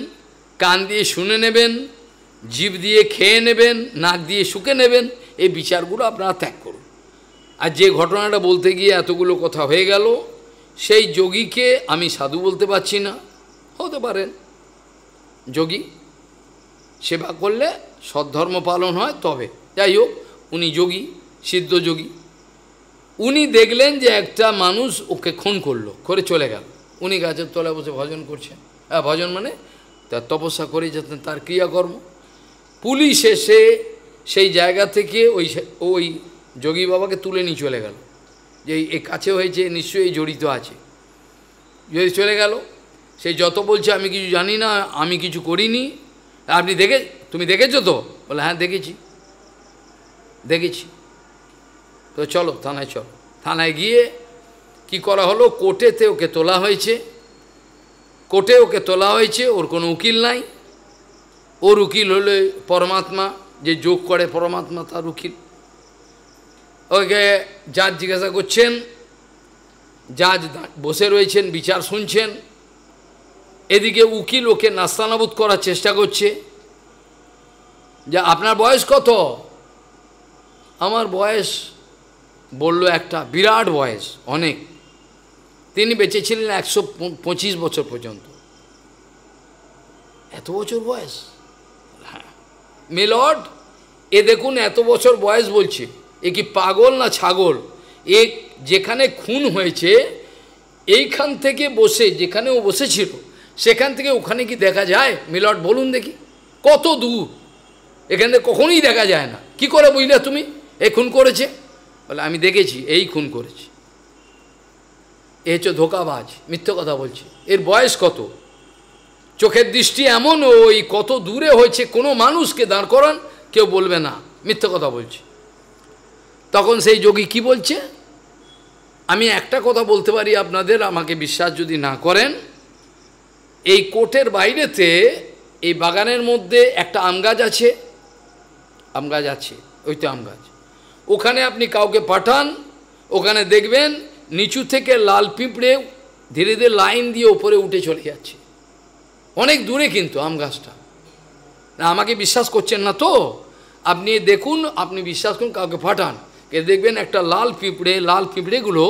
কান দিয়ে শুনে নেবেন জীব দিয়ে খেয়ে নেবেন নাক দিয়ে শুকে নেবেন এই বিচারগুলো আপনারা ত্যাগ করুন আর যে ঘটনাটা বলতে গিয়ে এতগুলো কথা হয়ে গেল সেই যোগীকে আমি সাধু বলতে পারছি না হতে পারেন যোগী সেবা করলে সদ্ধর্ম পালন হয় তবে যাই হোক উনি যোগী সিদ্ধ যোগী উনি দেখলেন যে একটা মানুষ ওকে খুন করলো করে চলে গেল উনি গাছের তলায় বসে ভজন করছেন হ্যাঁ ভজন মানে তার তপস্যা করে যেতেন তার ক্রিয়াকর্ম পুলিশ এসে সেই জায়গা থেকে ওই ওই যোগী বাবাকে তুলে নিয়ে চলে গেল যে এই কাছে হয়েছে নিশ্চয়ই জড়িত আছে যদি চলে গেল সেই যত বলছে আমি কিছু জানি না আমি কিছু করিনি আপনি দেখে তুমি দেখেছো তো বলে হ্যাঁ দেখেছি দেখেছি তো চলো থানায় চলো থানায় গিয়ে কি করা হলো কোর্টেতে ওকে তোলা হয়েছে কোর্টে ওকে তোলা হয়েছে ওর কোনো উকিল নাই ওর উকিল হলে পরমাত্মা যে যোগ করে পরমাত্মা তার উকিল ওকে জাজ জিজ্ঞাসা করছেন জাজ বসে রয়েছেন বিচার শুনছেন এদিকে উকিল ওকে নাস্তানাবুদ করার চেষ্টা করছে যে আপনার বয়স কত আমার বয়স বলল একটা বিরাট বয়স অনেক তিনি বেঁচে ছিলেন একশো পঁচিশ বছর পর্যন্ত এত বছর বয়স হ্যাঁ মেলর্ড এ দেখুন এত বছর বয়স বলছে এ কি পাগল না ছাগল এ যেখানে খুন হয়েছে এইখান থেকে বসে যেখানে ও বসেছিল সেখান থেকে ওখানে কি দেখা যায় মিলট বলুন দেখি কত দূর এখান থেকে কখনোই দেখা যায় না কি করে বুঝলে তুমি এই খুন করেছে বলে আমি দেখেছি এই খুন করেছি এ হচ্ছে ধোকাবাজ মিথ্যে কথা বলছে এর বয়স কত চোখের দৃষ্টি এমন ওই কত দূরে হয়েছে কোনো মানুষকে দাঁড় করান কেউ বলবে না মিথ্যে কথা বলছে তখন সেই যোগী কি বলছে আমি একটা কথা বলতে পারি আপনাদের আমাকে বিশ্বাস যদি না করেন এই কোটের বাইরেতে এই বাগানের মধ্যে একটা আম গাছ আছে আম গাছ আছে ওই তো আম গাছ ওখানে আপনি কাউকে পাঠান ওখানে দেখবেন নিচু থেকে লাল পিঁপড়ে ধীরে ধীরে লাইন দিয়ে ওপরে উঠে চলে যাচ্ছে অনেক দূরে কিন্তু আম গাছটা না আমাকে বিশ্বাস করছেন না তো আপনি দেখুন আপনি বিশ্বাস করুন কাউকে ফাটান কে দেখবেন একটা লাল পিঁপড়ে লাল পিঁপড়েগুলো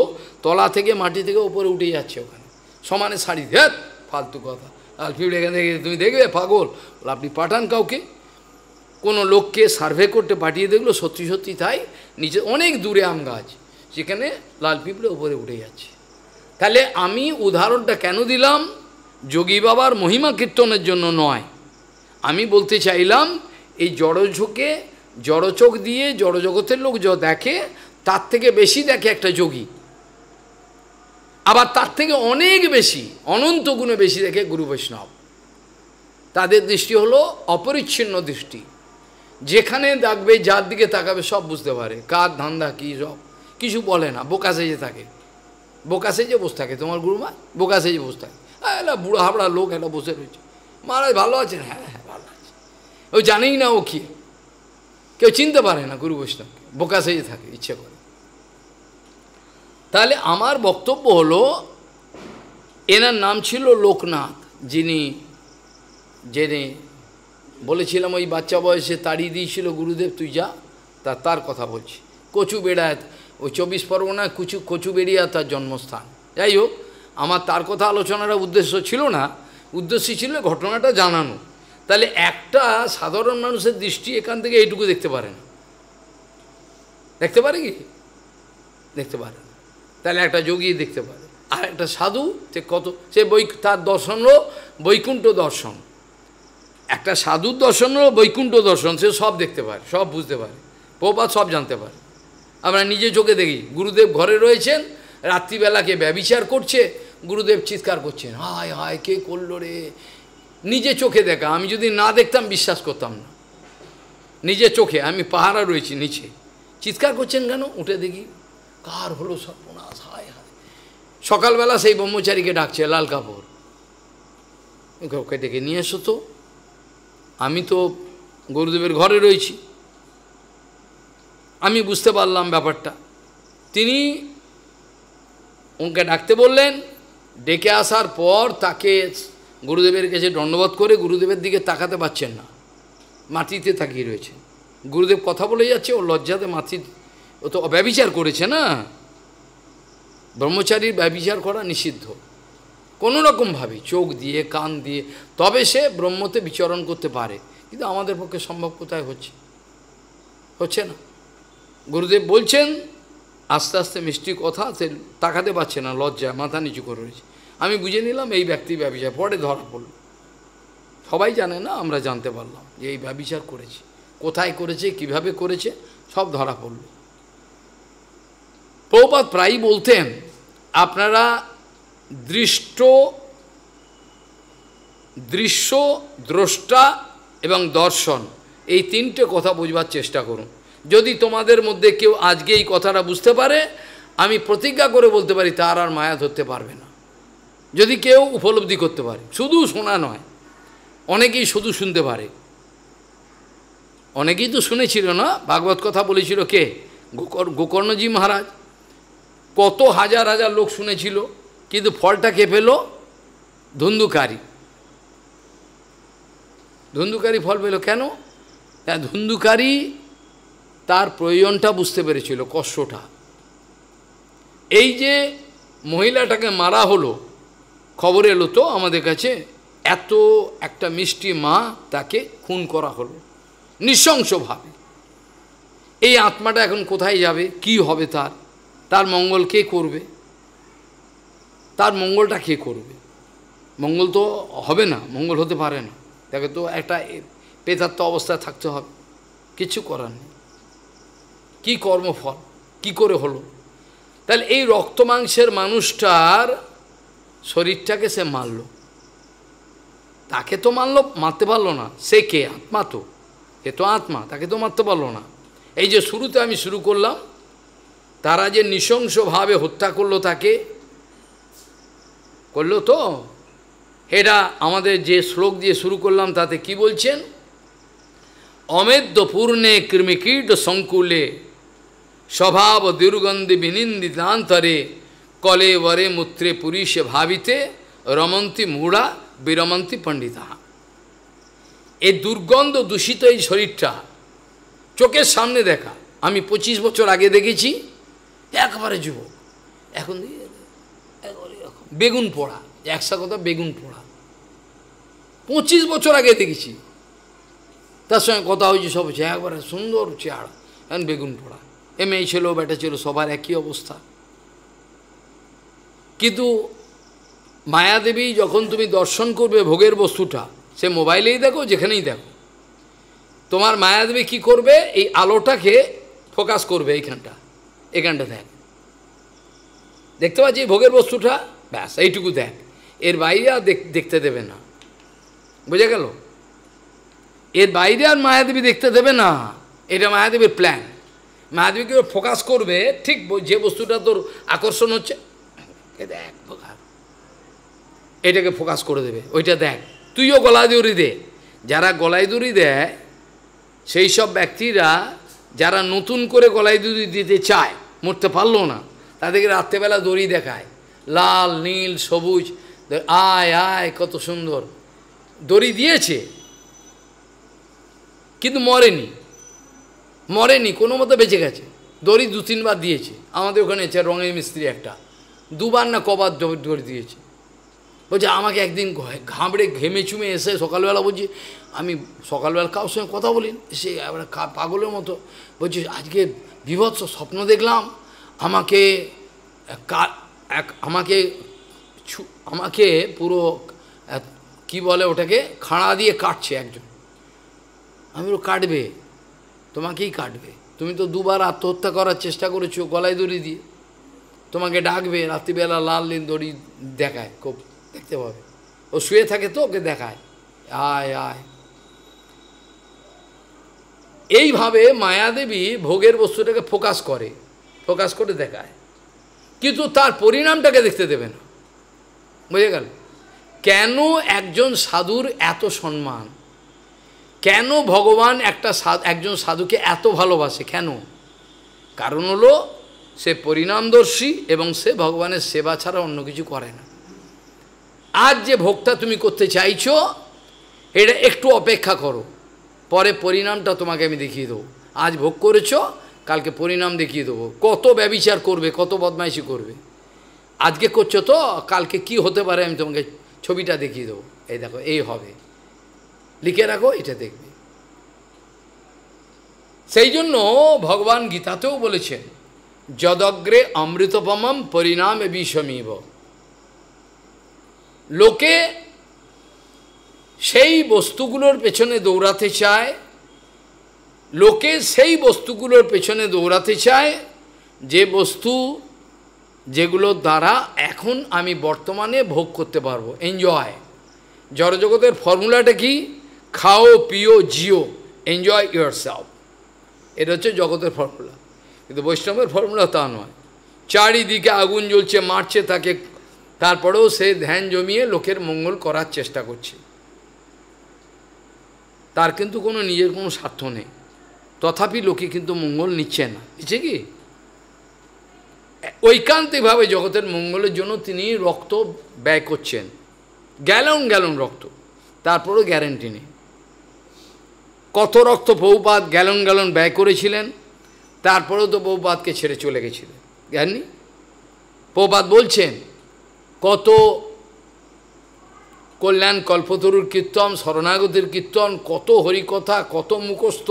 তলা থেকে মাটি থেকে ওপরে উঠে যাচ্ছে ওখানে সমানে শাড়ি ধ্যাত ফালতু কথা লাল পিঁপড়ে এখানে তুমি দেখবে পাগল আপনি পাঠান কাউকে কোনো লোককে সার্ভে করতে পাঠিয়ে দেখলো সত্যি সত্যি তাই নিচে অনেক দূরে আম গাছ যেখানে লাল পিঁপড়ে উপরে উঠে যাচ্ছে তাহলে আমি উদাহরণটা কেন দিলাম যোগী বাবার মহিমা কীর্তনের জন্য নয় আমি বলতে চাইলাম এই জড়ঝোঁকে জড়চোখ দিয়ে জড়জগতের লোক যা দেখে তার থেকে বেশি দেখে একটা যোগী আবার তার থেকে অনেক বেশি অনন্ত গুণে বেশি দেখে গুরু বৈষ্ণব তাদের দৃষ্টি হলো অপরিচ্ছিন্ন দৃষ্টি যেখানে দেখবে যার দিকে তাকাবে সব বুঝতে পারে কার ধান্দা কী সব কিছু বলে না বোকা সেজে থাকে বোকা সেজে বসে থাকে তোমার গুরুমা বোকা সেজে বসে থাকে হ্যাঁ, এলা বুড়ো হাবড়া লোক এটা বসে রয়েছে মহারাজ ভালো আছেন হ্যাঁ হ্যাঁ ভালো আছে ও জানেই না ও কী কেউ চিনতে পারে না গুরু বৈষ্ণবকে বোকা সেজে থাকে ইচ্ছে করে তাহলে আমার বক্তব্য হলো এনার নাম ছিল লোকনাথ যিনি জেনে বলেছিলাম ওই বাচ্চা বয়সে তাড়িয়ে দিয়েছিল গুরুদেব তুই যা তা তার কথা বলছি কচু বেড়ায় ওই চব্বিশ পরগনায় কুচু কচুবেরিয়া তার জন্মস্থান যাই হোক আমার তার কথা আলোচনার উদ্দেশ্য ছিল না উদ্দেশ্য ছিল ঘটনাটা জানানো তাহলে একটা সাধারণ মানুষের দৃষ্টি এখান থেকে এইটুকু দেখতে পারে না দেখতে পারে কি দেখতে পারে তাহলে একটা যোগী দেখতে পারে আর একটা সাধু সে কত সে বৈ তার দর্শন হলো বৈকুণ্ঠ দর্শন একটা সাধুর দর্শন হলো বৈকুণ্ঠ দর্শন সে সব দেখতে পারে সব বুঝতে পারে পোপাত সব জানতে পারে আমরা নিজে চোখে দেখি গুরুদেব ঘরে রয়েছেন রাত্রিবেলাকে ব্যবিচার করছে গুরুদেব চিৎকার করছেন হায় হায় কে করল রে নিজে চোখে দেখা আমি যদি না দেখতাম বিশ্বাস করতাম না নিজে চোখে আমি পাহারা রয়েছি নিচে চিৎকার করছেন কেন উঠে দেখি কার হলো সর্বনাশ হায় হায় সকালবেলা সেই ব্রহ্মচারীকে ডাকছে লাল কাপড় ওকে ডেকে নিয়ে এসো তো আমি তো গুরুদেবের ঘরে রয়েছি আমি বুঝতে পারলাম ব্যাপারটা তিনি ওকে ডাকতে বললেন ডেকে আসার পর তাকে গুরুদেবের কাছে দণ্ডবোধ করে গুরুদেবের দিকে তাকাতে পারছেন না মাটিতে তাকিয়ে রয়েছে গুরুদেব কথা বলে যাচ্ছে ও লজ্জাতে মাতি ও তো অব্যবিচার করেছে না ব্রহ্মচারীর ব্যবিচার করা নিষিদ্ধ কোনো রকমভাবে চোখ দিয়ে কান দিয়ে তবে সে ব্রহ্মতে বিচরণ করতে পারে কিন্তু আমাদের পক্ষে সম্ভব কোথায় হচ্ছে হচ্ছে না গুরুদেব বলছেন আস্তে আস্তে মিষ্টি কথা সে তাকাতে পারছে না লজ্জা মাথা নিচু করে রয়েছে আমি বুঝে নিলাম এই ব্যক্তি ব্যবসা পরে ধরা পড়ল সবাই জানে না আমরা জানতে পারলাম যে এই ব্যবচার করেছে কোথায় করেছে কিভাবে করেছে সব ধরা পড়ল প্রপাত প্রায়ই বলতেন আপনারা দৃষ্ট দৃশ্য দ্রষ্টা এবং দর্শন এই তিনটে কথা বুঝবার চেষ্টা করুন যদি তোমাদের মধ্যে কেউ আজকে এই কথাটা বুঝতে পারে আমি প্রতিজ্ঞা করে বলতে পারি তার আর মায়া ধরতে পারবে না যদি কেউ উপলব্ধি করতে পারে শুধু শোনা নয় অনেকেই শুধু শুনতে পারে অনেকেই তো শুনেছিল না ভাগবত কথা বলেছিল কে গোকর্ণজি মহারাজ কত হাজার হাজার লোক শুনেছিল কিন্তু ফলটা কে পেল ধুন্দুকারী ধুন্দুকারী ফল পেল কেন ধুন্দুকারী তার প্রয়োজনটা বুঝতে পেরেছিল কষ্টটা এই যে মহিলাটাকে মারা হলো খবর এলো তো আমাদের কাছে এত একটা মিষ্টি মা তাকে খুন করা হলো নৃশংসভাবে এই আত্মাটা এখন কোথায় যাবে কি হবে তার তার মঙ্গল কে করবে তার মঙ্গলটা কে করবে মঙ্গল তো হবে না মঙ্গল হতে পারে না তাকে তো একটা পেতাত্ম অবস্থায় থাকতে হবে কিছু করার নেই কি কর্মফল কি করে হলো তাহলে এই রক্ত মাংসের মানুষটার শরীরটাকে সে মারল তাকে তো মারল মারতে পারলো না সে কে আত্মা তো এ তো আত্মা তাকে তো মারতে পারলো না এই যে শুরুতে আমি শুরু করলাম তারা যে নৃশংসভাবে হত্যা করলো তাকে করলো তো এটা আমাদের যে শ্লোক দিয়ে শুরু করলাম তাতে কি বলছেন অমেদ্যপূর্ণে কৃমিকীট সংকুলে স্বভাব দুর্গন্ধে বিনিন্দিতান্তরে কলে বরে মূত্রে পুরীষে ভাবিতে রমন্তি মূড়া বিরমন্তি পণ্ডিতা এই দুর্গন্ধ দূষিত এই শরীরটা চোখের সামনে দেখা আমি ২৫ বছর আগে দেখেছি একবারে যুবক এখন বেগুন পোড়া একসা কথা বেগুন পোড়া পঁচিশ বছর আগে দেখেছি তার সঙ্গে কথা হয়েছে সব হচ্ছে একবারে সুন্দর চেহারা এখন বেগুন পোড়া এ মেয়ে ছিল বেটা ছিল সবার একই অবস্থা কিন্তু মায়াদেবী যখন তুমি দর্শন করবে ভোগের বস্তুটা সে মোবাইলেই দেখো যেখানেই দেখো তোমার মায়াদেবী কি করবে এই আলোটাকে ফোকাস করবে এইখানটা এখানটা দেখ দেখতে পাচ্ছি ভোগের বস্তুটা ব্যাস এইটুকু দেখ এর বাইরে আর দেখতে দেবে না বুঝে গেল এর বাইরে আর মায়াদেবী দেখতে দেবে না এটা মায়াদেবীর প্ল্যান মাধবীকে ফোকাস করবে ঠিক যে বস্তুটা তোর আকর্ষণ হচ্ছে এ দেখ এটাকে ফোকাস করে দেবে ওইটা দেখ তুইও গলায় দৌড়ি দে যারা গলায় দৌড়ি দেয় সেই সব ব্যক্তিরা যারা নতুন করে গলায় দৌড়ি দিতে চায় মরতে পারলো না তাদেরকে রাত্রেবেলা দড়ি দেখায় লাল নীল সবুজ আয় আয় কত সুন্দর দড়ি দিয়েছে কিন্তু মরেনি মরেনি কোনো মতো বেঁচে গেছে দড়ি দু তিনবার দিয়েছে আমাদের ওখানে আছে রঙের মিস্ত্রি একটা দুবার না কবার দড়ি দিয়েছে বলছে আমাকে একদিন ঘাবড়ে ঘেমে চুমে এসে সকালবেলা বলছি আমি সকালবেলা কারোর সঙ্গে কথা বলি সে পাগলের মতো বলছি আজকে বিভৎস স্বপ্ন দেখলাম আমাকে এক আমাকে আমাকে পুরো কি বলে ওটাকে খাড়া দিয়ে কাটছে একজন আমি কাটবে তোমাকেই কাটবে তুমি তো দুবার আত্মহত্যা করার চেষ্টা করেছো গলায় দড়ি দিয়ে তোমাকে ডাকবে রাত্রিবেলা লাল লিন দড়ি দেখায় খুব দেখতে পাবে ও শুয়ে থাকে তো ওকে দেখায় আয় আয় এইভাবে মায়াদেবী ভোগের বস্তুটাকে ফোকাস করে ফোকাস করে দেখায় কিন্তু তার পরিণামটাকে দেখতে দেবে না বুঝে গেল কেন একজন সাধুর এত সম্মান কেন ভগবান একটা একজন সাধুকে এত ভালোবাসে কেন কারণ হলো সে পরিণামদর্শী এবং সে ভগবানের সেবা ছাড়া অন্য কিছু করে না আজ যে ভোক্তা তুমি করতে চাইছো এটা একটু অপেক্ষা করো পরে পরিণামটা তোমাকে আমি দেখিয়ে দেবো আজ ভোগ করেছ কালকে পরিণাম দেখিয়ে দেবো কত ব্যবিচার করবে কত বদমাইশি করবে আজকে করছো তো কালকে কি হতে পারে আমি তোমাকে ছবিটা দেখিয়ে দেবো এই দেখো এই হবে লিখে রাখো এটা দেখবে সেই জন্য ভগবান গীতাতেও বলেছেন যদগ্রে অমৃতপমম পরিণামে বিষমীব লোকে সেই বস্তুগুলোর পেছনে দৌড়াতে চায় লোকে সেই বস্তুগুলোর পেছনে দৌড়াতে চায় যে বস্তু যেগুলোর দ্বারা এখন আমি বর্তমানে ভোগ করতে পারবো এনজয় জড়জগতের ফর্মুলাটা কি খাও পিও জিও এনজয় ইউর সেলফ এটা হচ্ছে জগতের ফর্মুলা কিন্তু বৈষ্ণবের ফর্মুলা তা নয় চারিদিকে আগুন জ্বলছে মারছে তাকে তারপরেও সে ধ্যান জমিয়ে লোকের মঙ্গল করার চেষ্টা করছে তার কিন্তু কোনো নিজের কোনো স্বার্থ নেই তথাপি লোকে কিন্তু মঙ্গল নিচ্ছে না নিচ্ছে কি ঐকান্তিকভাবে জগতের মঙ্গলের জন্য তিনি রক্ত ব্যয় করছেন গ্যালন গ্যালন রক্ত তারপরও গ্যারেন্টি নেই কত রক্ত বহুপাত গ্যালন গ্যালন ব্যয় করেছিলেন তারপরেও তো বহুপাতকে ছেড়ে চলে গেছিলেন জ্ঞাননি বহুপাত বলছেন কত কল্যাণ কল্পতরুর কীর্তন শরণাগতির কীর্তন কত হরিকথা কত মুখস্থ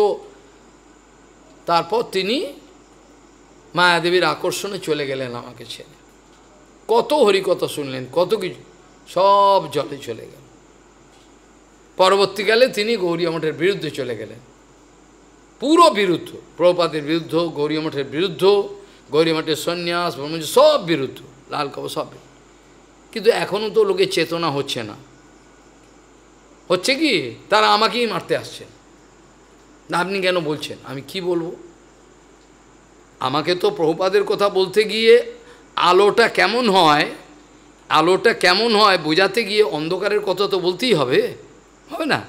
তারপর তিনি মায়াদেবীর আকর্ষণে চলে গেলেন আমাকে ছেড়ে কত হরিকথা শুনলেন কত কিছু সব জলে চলে গেল পরবর্তীকালে তিনি গৌরীয়মঠের বিরুদ্ধে চলে গেলেন পুরো বিরুদ্ধ প্রপাতের বিরুদ্ধ গৌরীয়মঠের বিরুদ্ধ গৌরীমঠের সন্ন্যাস ব্রহ্মচ সব বিরুদ্ধ লাল কব সব কিন্তু এখনও তো লোকে চেতনা হচ্ছে না হচ্ছে কি তারা আমাকেই মারতে আসছেন আপনি কেন বলছেন আমি কি বলবো আমাকে তো প্রভুপাদের কথা বলতে গিয়ে আলোটা কেমন হয় আলোটা কেমন হয় বোঝাতে গিয়ে অন্ধকারের কথা তো বলতেই হবে হবে না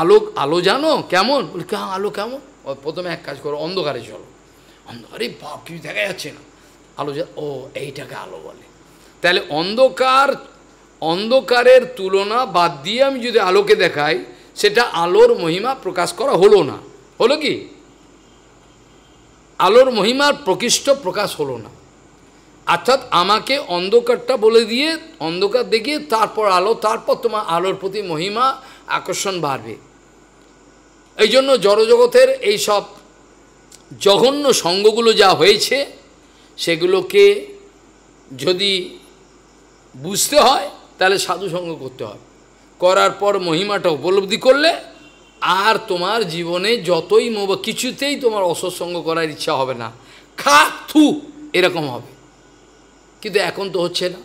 আলো আলো জানো কেমন বলি কে আলো কেমন প্রথমে এক কাজ করো অন্ধকারে চলো অন্ধকারে বাপ কিছু দেখা যাচ্ছে না আলো ও এইটাকে আলো বলে তাহলে অন্ধকার অন্ধকারের তুলনা বাদ দিয়ে আমি যদি আলোকে দেখাই সেটা আলোর মহিমা প্রকাশ করা হলো না হলো কি আলোর মহিমার প্রকৃষ্ট প্রকাশ হলো না অর্থাৎ আমাকে অন্ধকারটা বলে দিয়ে অন্ধকার দেখিয়ে তারপর আলো তারপর তোমার আলোর প্রতি মহিমা আকর্ষণ বাড়বে এই জন্য জড়জগতের এইসব জঘন্য সঙ্গগুলো যা হয়েছে সেগুলোকে যদি বুঝতে হয় তাহলে সাধু সঙ্গ করতে হবে করার পর মহিমাটা উপলব্ধি করলে আর তোমার জীবনে যতই মোবা কিছুতেই তোমার অসৎসঙ্গ করার ইচ্ছা হবে না খা থু এরকম হবে কিন্তু এখন তো হচ্ছে না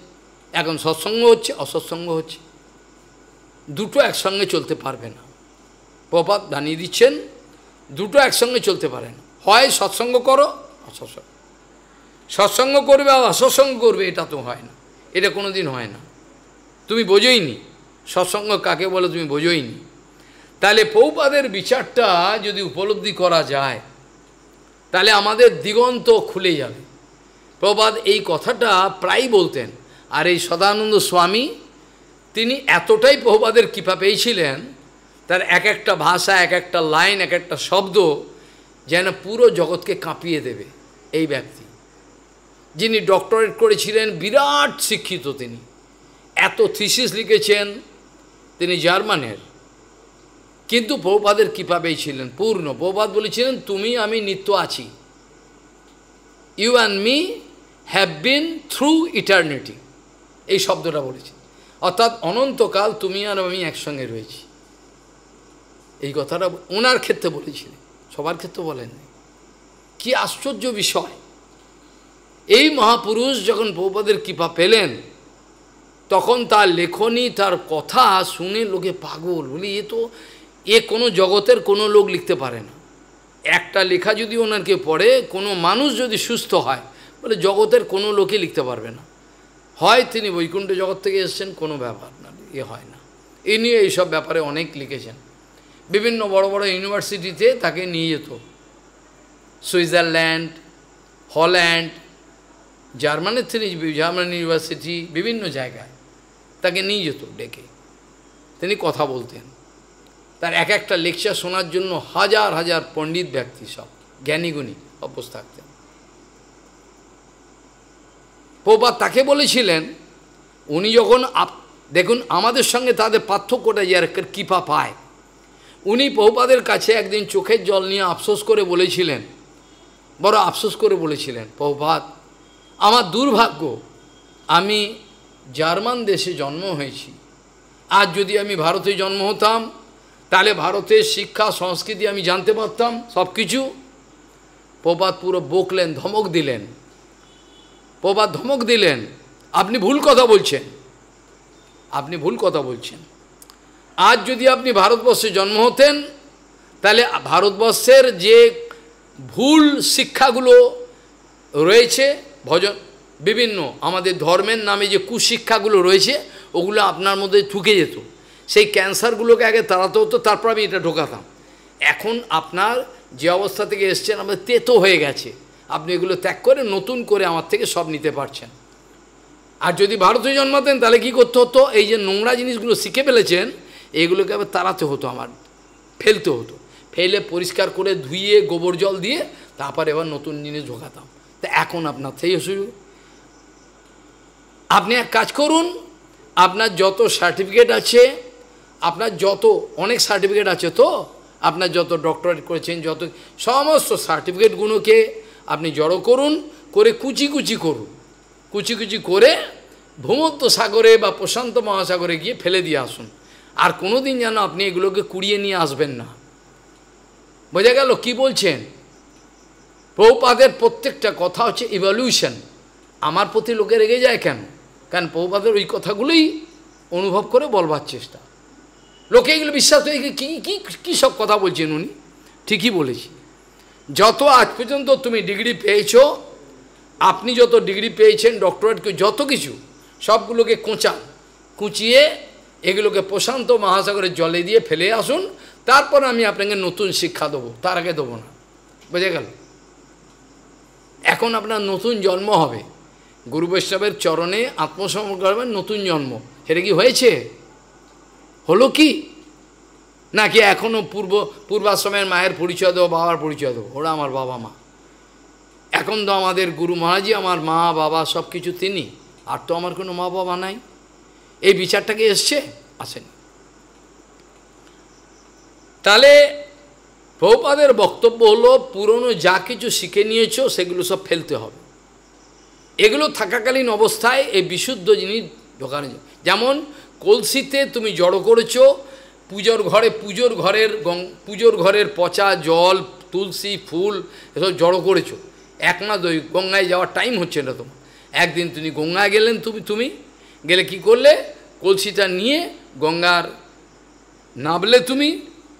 এখন সৎসঙ্গ হচ্ছে অসৎসঙ্গ হচ্ছে দুটো একসঙ্গে চলতে পারবে না প্রপাত জানিয়ে দিচ্ছেন দুটো একসঙ্গে চলতে পারে না হয় সৎসঙ্গ করো অসৎসঙ্গ সৎসঙ্গ করবে আর অসৎসঙ্গ করবে এটা তো হয় না এটা কোনো দিন হয় না তুমি নি সৎসঙ্গ কাকে বলো তুমি নি তাহলে পৌপাদের বিচারটা যদি উপলব্ধি করা যায় তাহলে আমাদের দিগন্ত খুলে যাবে প্রবাদ এই কথাটা প্রায় বলতেন আর এই সদানন্দ স্বামী তিনি এতটাই প্রবাদের কৃপা পেয়েছিলেন তার এক একটা ভাষা এক একটা লাইন এক একটা শব্দ যেন পুরো জগৎকে কাঁপিয়ে দেবে এই ব্যক্তি যিনি ডক্টরেট করেছিলেন বিরাট শিক্ষিত তিনি এত থিসিস লিখেছেন তিনি জার্মানের কিন্তু বৌপাদের কৃপা পেয়েছিলেন পূর্ণ বৌপাদ বলেছিলেন তুমি আমি নিত্য আছি you and me have been through eternity এই শব্দটা বলেছে অর্থাৎ অনন্তকাল তুমি আর আমি একসঙ্গে রয়েছি এই কথাটা ওনার ক্ষেত্রে বলেছিল সবার ক্ষেত্রে বলেননি কি আশ্চর্য বিষয় এই মহাপুরুষ যখন প্রপাদের কৃপা পেলেন তখন তার লেখনী তার কথা শুনে লোকে পাগল বলি এ তো এ কোনো জগতের কোনো লোক লিখতে পারে না একটা লেখা যদি ওনার কেউ পড়ে কোনো মানুষ যদি সুস্থ হয় বলে জগতের কোনো লোকে লিখতে পারবে না হয় তিনি বৈকুণ্ঠ জগৎ থেকে এসছেন কোনো ব্যাপার না এ হয় না এ নিয়ে এইসব ব্যাপারে অনেক লিখেছেন বিভিন্ন বড় বড় ইউনিভার্সিটিতে তাকে নিয়ে যেত সুইজারল্যান্ড হল্যান্ড জার্মানির তিনি জার্মানি ইউনিভার্সিটি বিভিন্ন জায়গায় তাকে নিয়ে যেত ডেকে তিনি কথা বলতেন তার এক একটা লেকচার শোনার জন্য হাজার হাজার পণ্ডিত ব্যক্তি সব জ্ঞানীগুণী অবস্থা থাকতেন প্রবাদ তাকে বলেছিলেন উনি যখন আপ দেখুন আমাদের সঙ্গে তাদের পার্থক্যটা যে কৃপা পায় উনি প্রহুপাদের কাছে একদিন চোখের জল নিয়ে আফসোস করে বলেছিলেন বড় আফসোস করে বলেছিলেন প্রহুপাত আমার দুর্ভাগ্য আমি জার্মান দেশে জন্ম হয়েছি আজ যদি আমি ভারতে জন্ম হতাম তাহলে ভারতের শিক্ষা সংস্কৃতি আমি জানতে পারতাম সব কিছু প্রপাত পুরো বকলেন ধমক দিলেন প্রবাদ ধমক দিলেন আপনি ভুল কথা বলছেন আপনি ভুল কথা বলছেন আজ যদি আপনি ভারতবর্ষে জন্ম হতেন তাহলে ভারতবর্ষের যে ভুল শিক্ষাগুলো রয়েছে ভজন বিভিন্ন আমাদের ধর্মের নামে যে কুশিক্ষাগুলো রয়েছে ওগুলো আপনার মধ্যে ঠুকে যেত সেই ক্যান্সারগুলোকে আগে তাড়াতে হতো তারপর আমি এটা ঢোকাতাম এখন আপনার যে অবস্থা থেকে এসছেন আমাদের তেতো হয়ে গেছে আপনি এগুলো ত্যাগ করে নতুন করে আমার থেকে সব নিতে পারছেন আর যদি ভারতে জন্মাতেন তাহলে কি করতে হতো এই যে নোংরা জিনিসগুলো শিখে ফেলেছেন এগুলোকে আবার তাড়াতে হতো আমার ফেলতে হতো ফেলে পরিষ্কার করে ধুয়ে গোবর জল দিয়ে তারপর এবার নতুন জিনিস ঢোকাতাম তা এখন আপনার সেই অসুবিধে আপনি এক কাজ করুন আপনার যত সার্টিফিকেট আছে আপনার যত অনেক সার্টিফিকেট আছে তো আপনার যত ডক্টরেট করেছেন যত সমস্ত সার্টিফিকেটগুলোকে আপনি জড়ো করুন করে কুচি কুচি করুন কুচি কুচি করে ভূমত্ব সাগরে বা প্রশান্ত মহাসাগরে গিয়ে ফেলে দিয়ে আসুন আর কোনো দিন যেন আপনি এগুলোকে কুড়িয়ে নিয়ে আসবেন না বোঝা গেল কি বলছেন প্রভুপাদের প্রত্যেকটা কথা হচ্ছে ইভলিউশন আমার প্রতি লোকে রেগে যায় কেন কারণ প্রভুপাদের ওই কথাগুলোই অনুভব করে বলবার চেষ্টা লোকে এগুলো বিশ্বাস হয়ে কী কী সব কথা বলছেন উনি ঠিকই বলেছি যত আজ পর্যন্ত তুমি ডিগ্রি পেয়েছ আপনি যত ডিগ্রি পেয়েছেন ডক্টরেট যত কিছু সবগুলোকে কোঁচান কুচিয়ে এগুলোকে প্রশান্ত মহাসাগরের জলে দিয়ে ফেলে আসুন তারপর আমি আপনাকে নতুন শিক্ষা দেবো তার আগে দেবো না বোঝা গেল এখন আপনার নতুন জন্ম হবে গুরু বৈষ্ণবের চরণে আত্মসমর্পণ করবেন নতুন জন্ম সেটা কি হয়েছে হলো কি নাকি এখনও পূর্ব পূর্বাশ্রমের মায়ের পরিচয় দেবো বাবার পরিচয় দেবো ওরা আমার বাবা মা এখন তো আমাদের গুরু মহারাজই আমার মা বাবা সব কিছু তিনি আর তো আমার কোনো মা বাবা নাই এই বিচারটাকে এসছে আসেন তাহলে প্রভুপাদের বক্তব্য হলো পুরনো যা কিছু শিখে নিয়েছো সেগুলো সব ফেলতে হবে এগুলো থাকাকালীন অবস্থায় এই বিশুদ্ধ জিনিস ঢোকানো যেমন কলসিতে তুমি জড়ো করেছো পুজোর ঘরে পুজোর ঘরের গঙ্গ পুজোর ঘরের পচা জল তুলসী ফুল এসব জড়ো করেছো এক মাস ওই গঙ্গায় যাওয়ার টাইম হচ্ছে না তোমার একদিন তুমি গঙ্গায় গেলেন তুমি তুমি গেলে কি করলে কলসিটা নিয়ে গঙ্গার নাবলে তুমি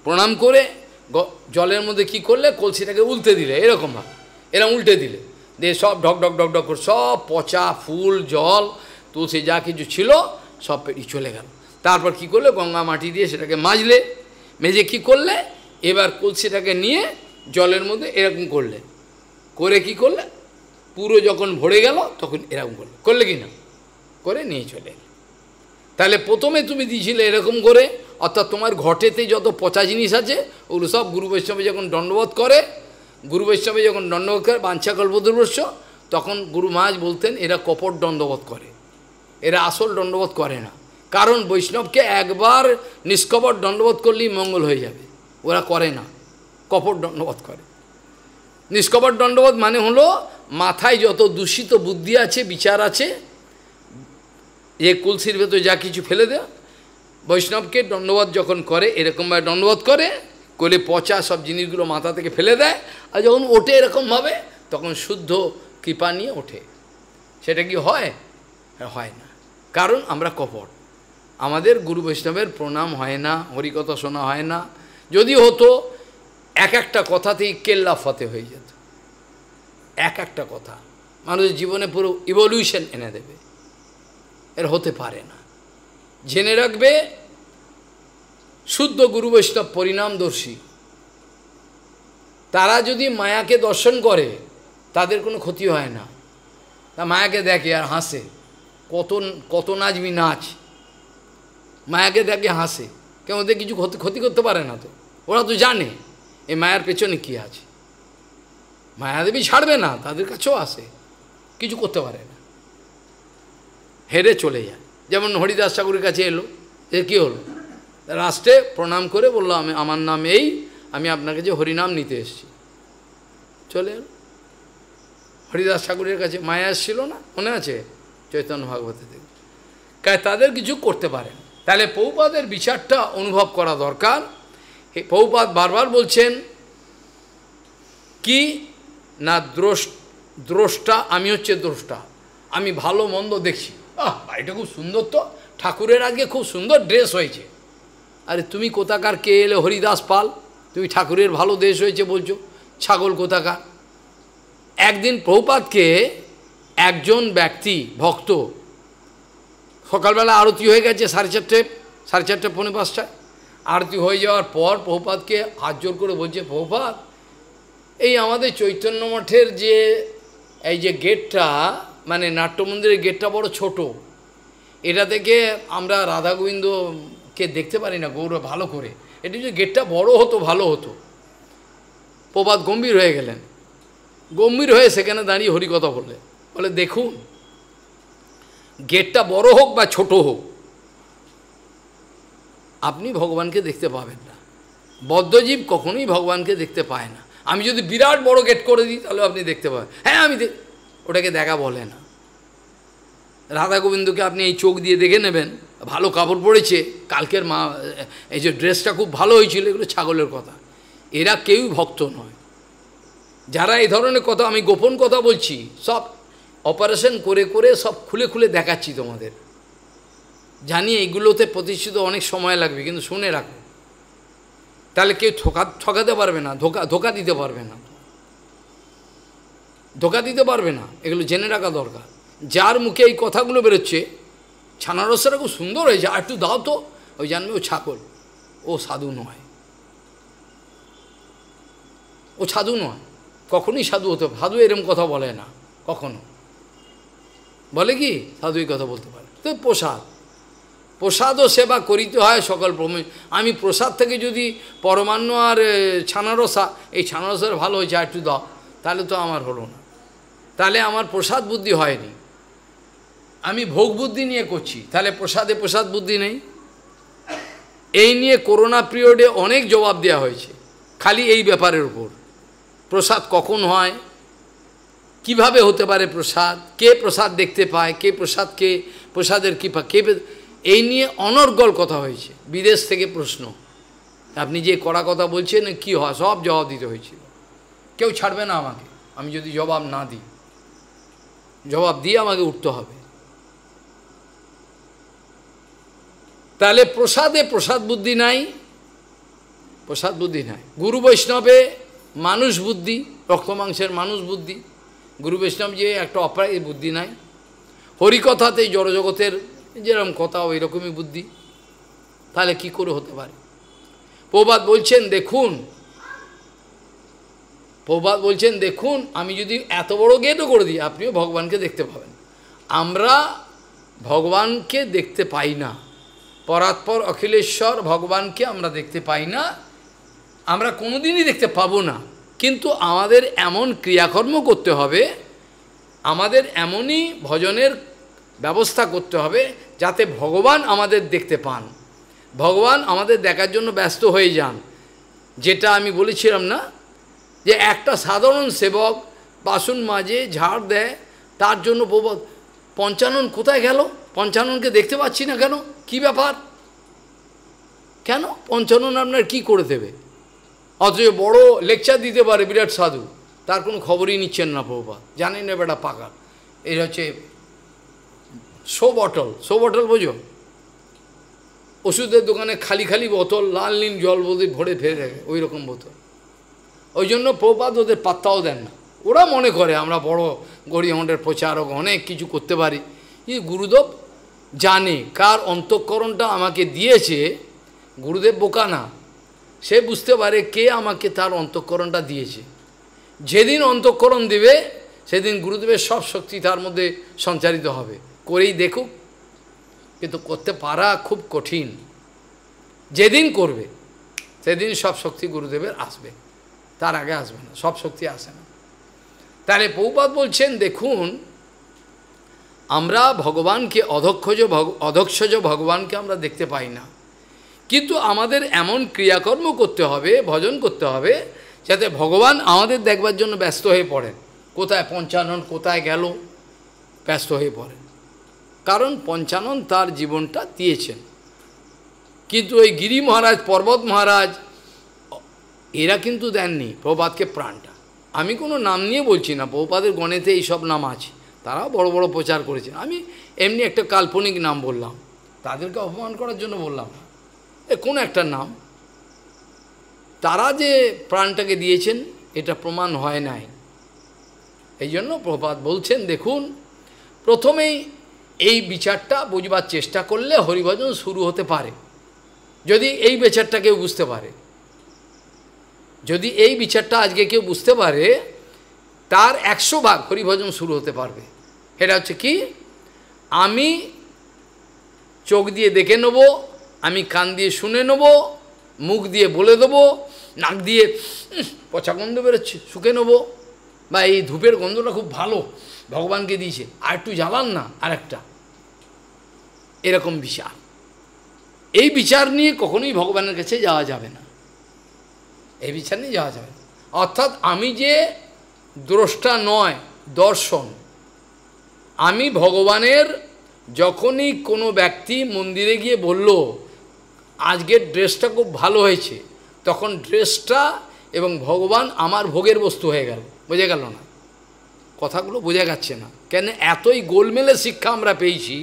প্রণাম করে জলের মধ্যে কি করলে কলসিটাকে উল্টে দিলে এরকমভাবে এরকম উল্টে দিলে দিয়ে সব ঢক ঢক ঢক ঢক সব পচা ফুল জল তুলসী যা কিছু ছিল সব পেরিয়ে চলে গেল তারপর কি করলে গঙ্গা মাটি দিয়ে সেটাকে মাজলে মেজে কি করলে এবার কলসিটাকে নিয়ে জলের মধ্যে এরকম করলে করে কি করলে পুরো যখন ভরে গেল তখন এরকম করলে করলে কি না করে নিয়ে চলে তাহলে প্রথমে তুমি দিয়েছিলে এরকম করে অর্থাৎ তোমার ঘটেতে যত পচা জিনিস আছে ওগুলো সব গুরু বৈষ্ণবে যখন দণ্ডবোধ করে গুরু বৈষ্ণবে যখন দণ্ডবোধ করে বাঞ্ছা কল্পদুর্বস্য তখন গুরু মহাজ বলতেন এরা কপট দণ্ডবোধ করে এরা আসল দণ্ডবোধ করে না কারণ বৈষ্ণবকে একবার নিষ্কপট দণ্ডবোধ করলেই মঙ্গল হয়ে যাবে ওরা করে না কপট দণ্ডবোধ করে নিষ্কপট দণ্ডবোধ মানে হলো মাথায় যত দূষিত বুদ্ধি আছে বিচার আছে যে কুলসির ভেতর যা কিছু ফেলে দেয় বৈষ্ণবকে দণ্ডবোধ যখন করে এরকমভাবে দণ্ডবোধ করে কোলে পচা সব জিনিসগুলো মাথা থেকে ফেলে দেয় আর যখন ওঠে এরকমভাবে তখন শুদ্ধ কৃপা নিয়ে ওঠে সেটা কি হয় হ্যাঁ, হয় না কারণ আমরা কপট আমাদের গুরু বৈষ্ণবের প্রণাম হয় না হরিকথা শোনা হয় না যদি হতো এক একটা কথাতেই কেল্লা ফতে হয়ে যেত এক একটা কথা মানুষের জীবনে পুরো ইভলিউশন এনে দেবে এর হতে পারে না জেনে রাখবে শুদ্ধ গুরু বৈষ্ণব পরিণামদর্শী তারা যদি মায়াকে দর্শন করে তাদের কোনো ক্ষতি হয় না তা মায়াকে দেখে আর হাসে কত কত নাচবি নাচ মায়াকে দেখে হাসে কেন ওদের কিছু ক্ষতি ক্ষতি করতে পারে না তো ওরা তো জানে এই মায়ার পেছনে কী আছে মায়াদেবী ছাড়বে না তাদের কাছেও আসে কিছু করতে পারে না হেরে চলে যায় যেমন হরিদাস ঠাকুরের কাছে এলো এ কী হলো রাষ্ট্রে প্রণাম করে বললো আমি আমার নাম এই আমি আপনার কাছে হরিনাম নিতে এসেছি চলে এলো হরিদাস ঠাকুরের কাছে মায়া এসেছিল না মনে আছে চৈতন্য ভাগবতে দেখ তাদের কিছু করতে পারে না তাহলে পৌপাদের বিচারটা অনুভব করা দরকার পৌপাদ বারবার বলছেন কি না দ্রোষ দ্রষ্টা আমি হচ্ছে দ্রষ্টা আমি ভালো মন্দ দেখছি আহ এটা খুব সুন্দর তো ঠাকুরের আগে খুব সুন্দর ড্রেস হয়েছে আরে তুমি কোথাকার কে এলে হরিদাস পাল তুমি ঠাকুরের ভালো দেশ হয়েছে বলছো ছাগল কোথাকার একদিন প্রভুপাতকে একজন ব্যক্তি ভক্ত সকালবেলা আরতি হয়ে গেছে সাড়ে চারটে সাড়ে চারটে পৌনে পাঁচটায় আরতি হয়ে যাওয়ার পর প্রভুপাতকে হাত জোর করে বলছে প্রভুপাত এই আমাদের চৈতন্য মঠের যে এই যে গেটটা মানে নাট্যমন্দিরের গেটটা বড় ছোট এটা থেকে আমরা রাধা গোবিন্দকে দেখতে পারি না গৌরব ভালো করে এটি যদি গেটটা বড় হতো ভালো হতো প্রভাত গম্ভীর হয়ে গেলেন গম্ভীর হয়ে সেখানে দাঁড়িয়ে হরিকথা বললেন বলে দেখুন গেটটা বড় হোক বা ছোট হোক আপনি ভগবানকে দেখতে পাবেন না বদ্ধজীব কখনোই ভগবানকে দেখতে পায় না আমি যদি বিরাট বড় গেট করে দিই তাহলে আপনি দেখতে পাবেন হ্যাঁ আমি ওটাকে দেখা বলে না রাধা গোবিন্দকে আপনি এই চোখ দিয়ে দেখে নেবেন ভালো কাপড় পরেছে কালকের মা এই যে ড্রেসটা খুব ভালো হয়েছিল এগুলো ছাগলের কথা এরা কেউই ভক্ত নয় যারা এই ধরনের কথা আমি গোপন কথা বলছি সব অপারেশন করে করে সব খুলে খুলে দেখাচ্ছি তোমাদের জানি এগুলোতে প্রতিষ্ঠিত অনেক সময় লাগবে কিন্তু শুনে রাখো তাহলে কেউ ঠকা ঠকাতে পারবে না ধোকা ধোকা দিতে পারবে না ধোকা দিতে পারবে না এগুলো জেনে রাখা দরকার যার মুখে এই কথাগুলো বেরোচ্ছে ছানারসটা খুব সুন্দর হয়েছে আর একটু দাও তো ওই জানবে ও ছাগল ও সাধু নয় ও সাধু নয় কখনই সাধু হতে সাধু এরম কথা বলে না কখনো বলে কি সাধু এই কথা বলতে পারে তো প্রসাদ প্রসাদও সেবা করিতে হয় সকল প্রমে আমি প্রসাদ থেকে যদি পরমান্ন আর ছানারসা এই ছানারসার ভালো হয়েছে একটু দাও তাহলে তো আমার হলো না তাহলে আমার প্রসাদ বুদ্ধি হয়নি আমি ভোগ বুদ্ধি নিয়ে করছি তাহলে প্রসাদে প্রসাদ বুদ্ধি নেই এই নিয়ে করোনা পিরিয়ডে অনেক জবাব দেওয়া হয়েছে খালি এই ব্যাপারের উপর প্রসাদ কখন হয় কিভাবে হতে পারে প্রসাদ কে প্রসাদ দেখতে পায় কে প্রসাদকে প্রসাদের কৃপা কে এই নিয়ে অনর্গল কথা হয়েছে বিদেশ থেকে প্রশ্ন আপনি যে কড়া কথা বলছেন কি হয় সব জবাব দিতে হয়েছিল কেউ ছাড়বে না আমাকে আমি যদি জবাব না দিই জবাব দিয়ে আমাকে উঠতে হবে তাহলে প্রসাদে প্রসাদ বুদ্ধি নাই প্রসাদ বুদ্ধি নাই গুরু বৈষ্ণবে মানুষ বুদ্ধি রক্তমাংসের মানুষ বুদ্ধি গুরু বৈষ্ণব যে একটা অপরাধ বুদ্ধি নাই হরিকথাতেই জড়জগতের যেরকম কথা ওই রকমই বুদ্ধি তাহলে কি করে হতে পারে প্রবাদ বলছেন দেখুন প্রবাদ বলছেন দেখুন আমি যদি এত বড় গেটও করে দিই আপনিও ভগবানকে দেখতে পাবেন আমরা ভগবানকে দেখতে পাই না পরাৎপর অখিলেশ্বর ভগবানকে আমরা দেখতে পাই না আমরা কোনোদিনই দেখতে পাবো না কিন্তু আমাদের এমন ক্রিয়াকর্ম করতে হবে আমাদের এমনই ভজনের ব্যবস্থা করতে হবে যাতে ভগবান আমাদের দেখতে পান ভগবান আমাদের দেখার জন্য ব্যস্ত হয়ে যান যেটা আমি বলেছিলাম না যে একটা সাধারণ সেবক বাসন মাঝে ঝাড় দেয় তার জন্য পঞ্চানন কোথায় গেল পঞ্চাননকে দেখতে পাচ্ছি না কেন কি ব্যাপার কেন পঞ্চানন আপনার কি করে দেবে অথচ বড় লেকচার দিতে পারে বিরাট সাধু তার কোনো খবরই নিচ্ছেন না প্রভুপাত জানেন না বেটা পাকা এই হচ্ছে শো বটল শো বটল বোঝো ওষুধের দোকানে খালি খালি বোতল লাল নীল জল বোধে ভরে ফেলে রাখে ওই রকম বোতল ওই জন্য প্রপাত ওদের পাত্তাও দেন না ওরা মনে করে আমরা বড় গরিহণ্ডের প্রচারক অনেক কিছু করতে পারি কিন্তু গুরুদেব জানে কার অন্তঃকরণটা আমাকে দিয়েছে গুরুদেব বোকা না সে বুঝতে পারে কে আমাকে তার অন্তঃকরণটা দিয়েছে যেদিন অন্তঃকরণ দেবে সেদিন গুরুদেবের সব শক্তি তার মধ্যে সঞ্চারিত হবে করেই দেখুক কিন্তু করতে পারা খুব কঠিন যেদিন করবে সেদিন সব শক্তি গুরুদেবের আসবে তার আগে আসবে না সব শক্তি আসে না তাহলে পৌপাত বলছেন দেখুন আমরা ভগবানকে অধক্ষজ অধক্ষজ ভগবানকে আমরা দেখতে পাই না কিন্তু আমাদের এমন ক্রিয়াকর্ম করতে হবে ভজন করতে হবে যাতে ভগবান আমাদের দেখবার জন্য ব্যস্ত হয়ে পড়েন কোথায় পঞ্চানন কোথায় গেল ব্যস্ত হয়ে পড়েন কারণ পঞ্চানন তার জীবনটা দিয়েছেন কিন্তু ওই গিরি মহারাজ পর্বত মহারাজ এরা কিন্তু দেননি প্রভাতকে প্রাণটা আমি কোনো নাম নিয়ে বলছি না প্রপাদের গণেতে সব নাম আছে তারা বড় বড় প্রচার করেছে আমি এমনি একটা কাল্পনিক নাম বললাম তাদেরকে অপমান করার জন্য বললাম না এ একটা নাম তারা যে প্রাণটাকে দিয়েছেন এটা প্রমাণ হয় নাই এই জন্য প্রভাত বলছেন দেখুন প্রথমেই এই বিচারটা বুঝবার চেষ্টা করলে হরিভজন শুরু হতে পারে যদি এই বিচারটা কেউ বুঝতে পারে যদি এই বিচারটা আজকে কেউ বুঝতে পারে তার একশো ভাগ হরিভজন শুরু হতে পারবে এটা হচ্ছে কি আমি চোখ দিয়ে দেখে নেবো আমি কান দিয়ে শুনে নেব মুখ দিয়ে বলে দেব নাক দিয়ে পচা গন্ধ বেরোচ্ছে শুকে নেব বা এই ধূপের গন্ধটা খুব ভালো ভগবানকে দিয়েছে আর একটু জ্বালান না আর একটা এরকম বিচার এই বিচার নিয়ে কখনোই ভগবানের কাছে যাওয়া যাবে না এই বিচার নিয়ে যাওয়া যাবে অর্থাৎ আমি যে দ্রষ্টা নয় দর্শন আমি ভগবানের যখনই কোনো ব্যক্তি মন্দিরে গিয়ে বলল আজকের ড্রেসটা খুব ভালো হয়েছে তখন ড্রেসটা এবং ভগবান আমার ভোগের বস্তু হয়ে গেল বোঝা গেল না কথাগুলো বোঝা যাচ্ছে না কেন এতই গোলমেলে শিক্ষা আমরা পেয়েছি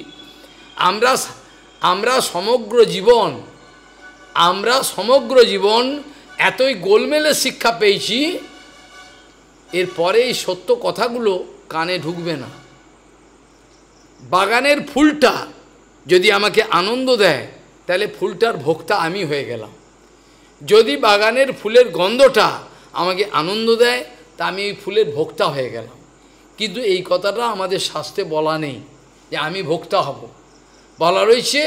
আমরা আমরা সমগ্র জীবন আমরা সমগ্র জীবন এতই গোলমেলে শিক্ষা পেয়েছি এরপরে এই সত্য কথাগুলো কানে ঢুকবে না বাগানের ফুলটা যদি আমাকে আনন্দ দেয় তাহলে ফুলটার ভোক্তা আমি হয়ে গেলাম যদি বাগানের ফুলের গন্ধটা আমাকে আনন্দ দেয় তা আমি ওই ফুলের ভোক্তা হয়ে গেলাম কিন্তু এই কথাটা আমাদের শাস্তে বলা নেই যে আমি ভোক্তা হব বলা রয়েছে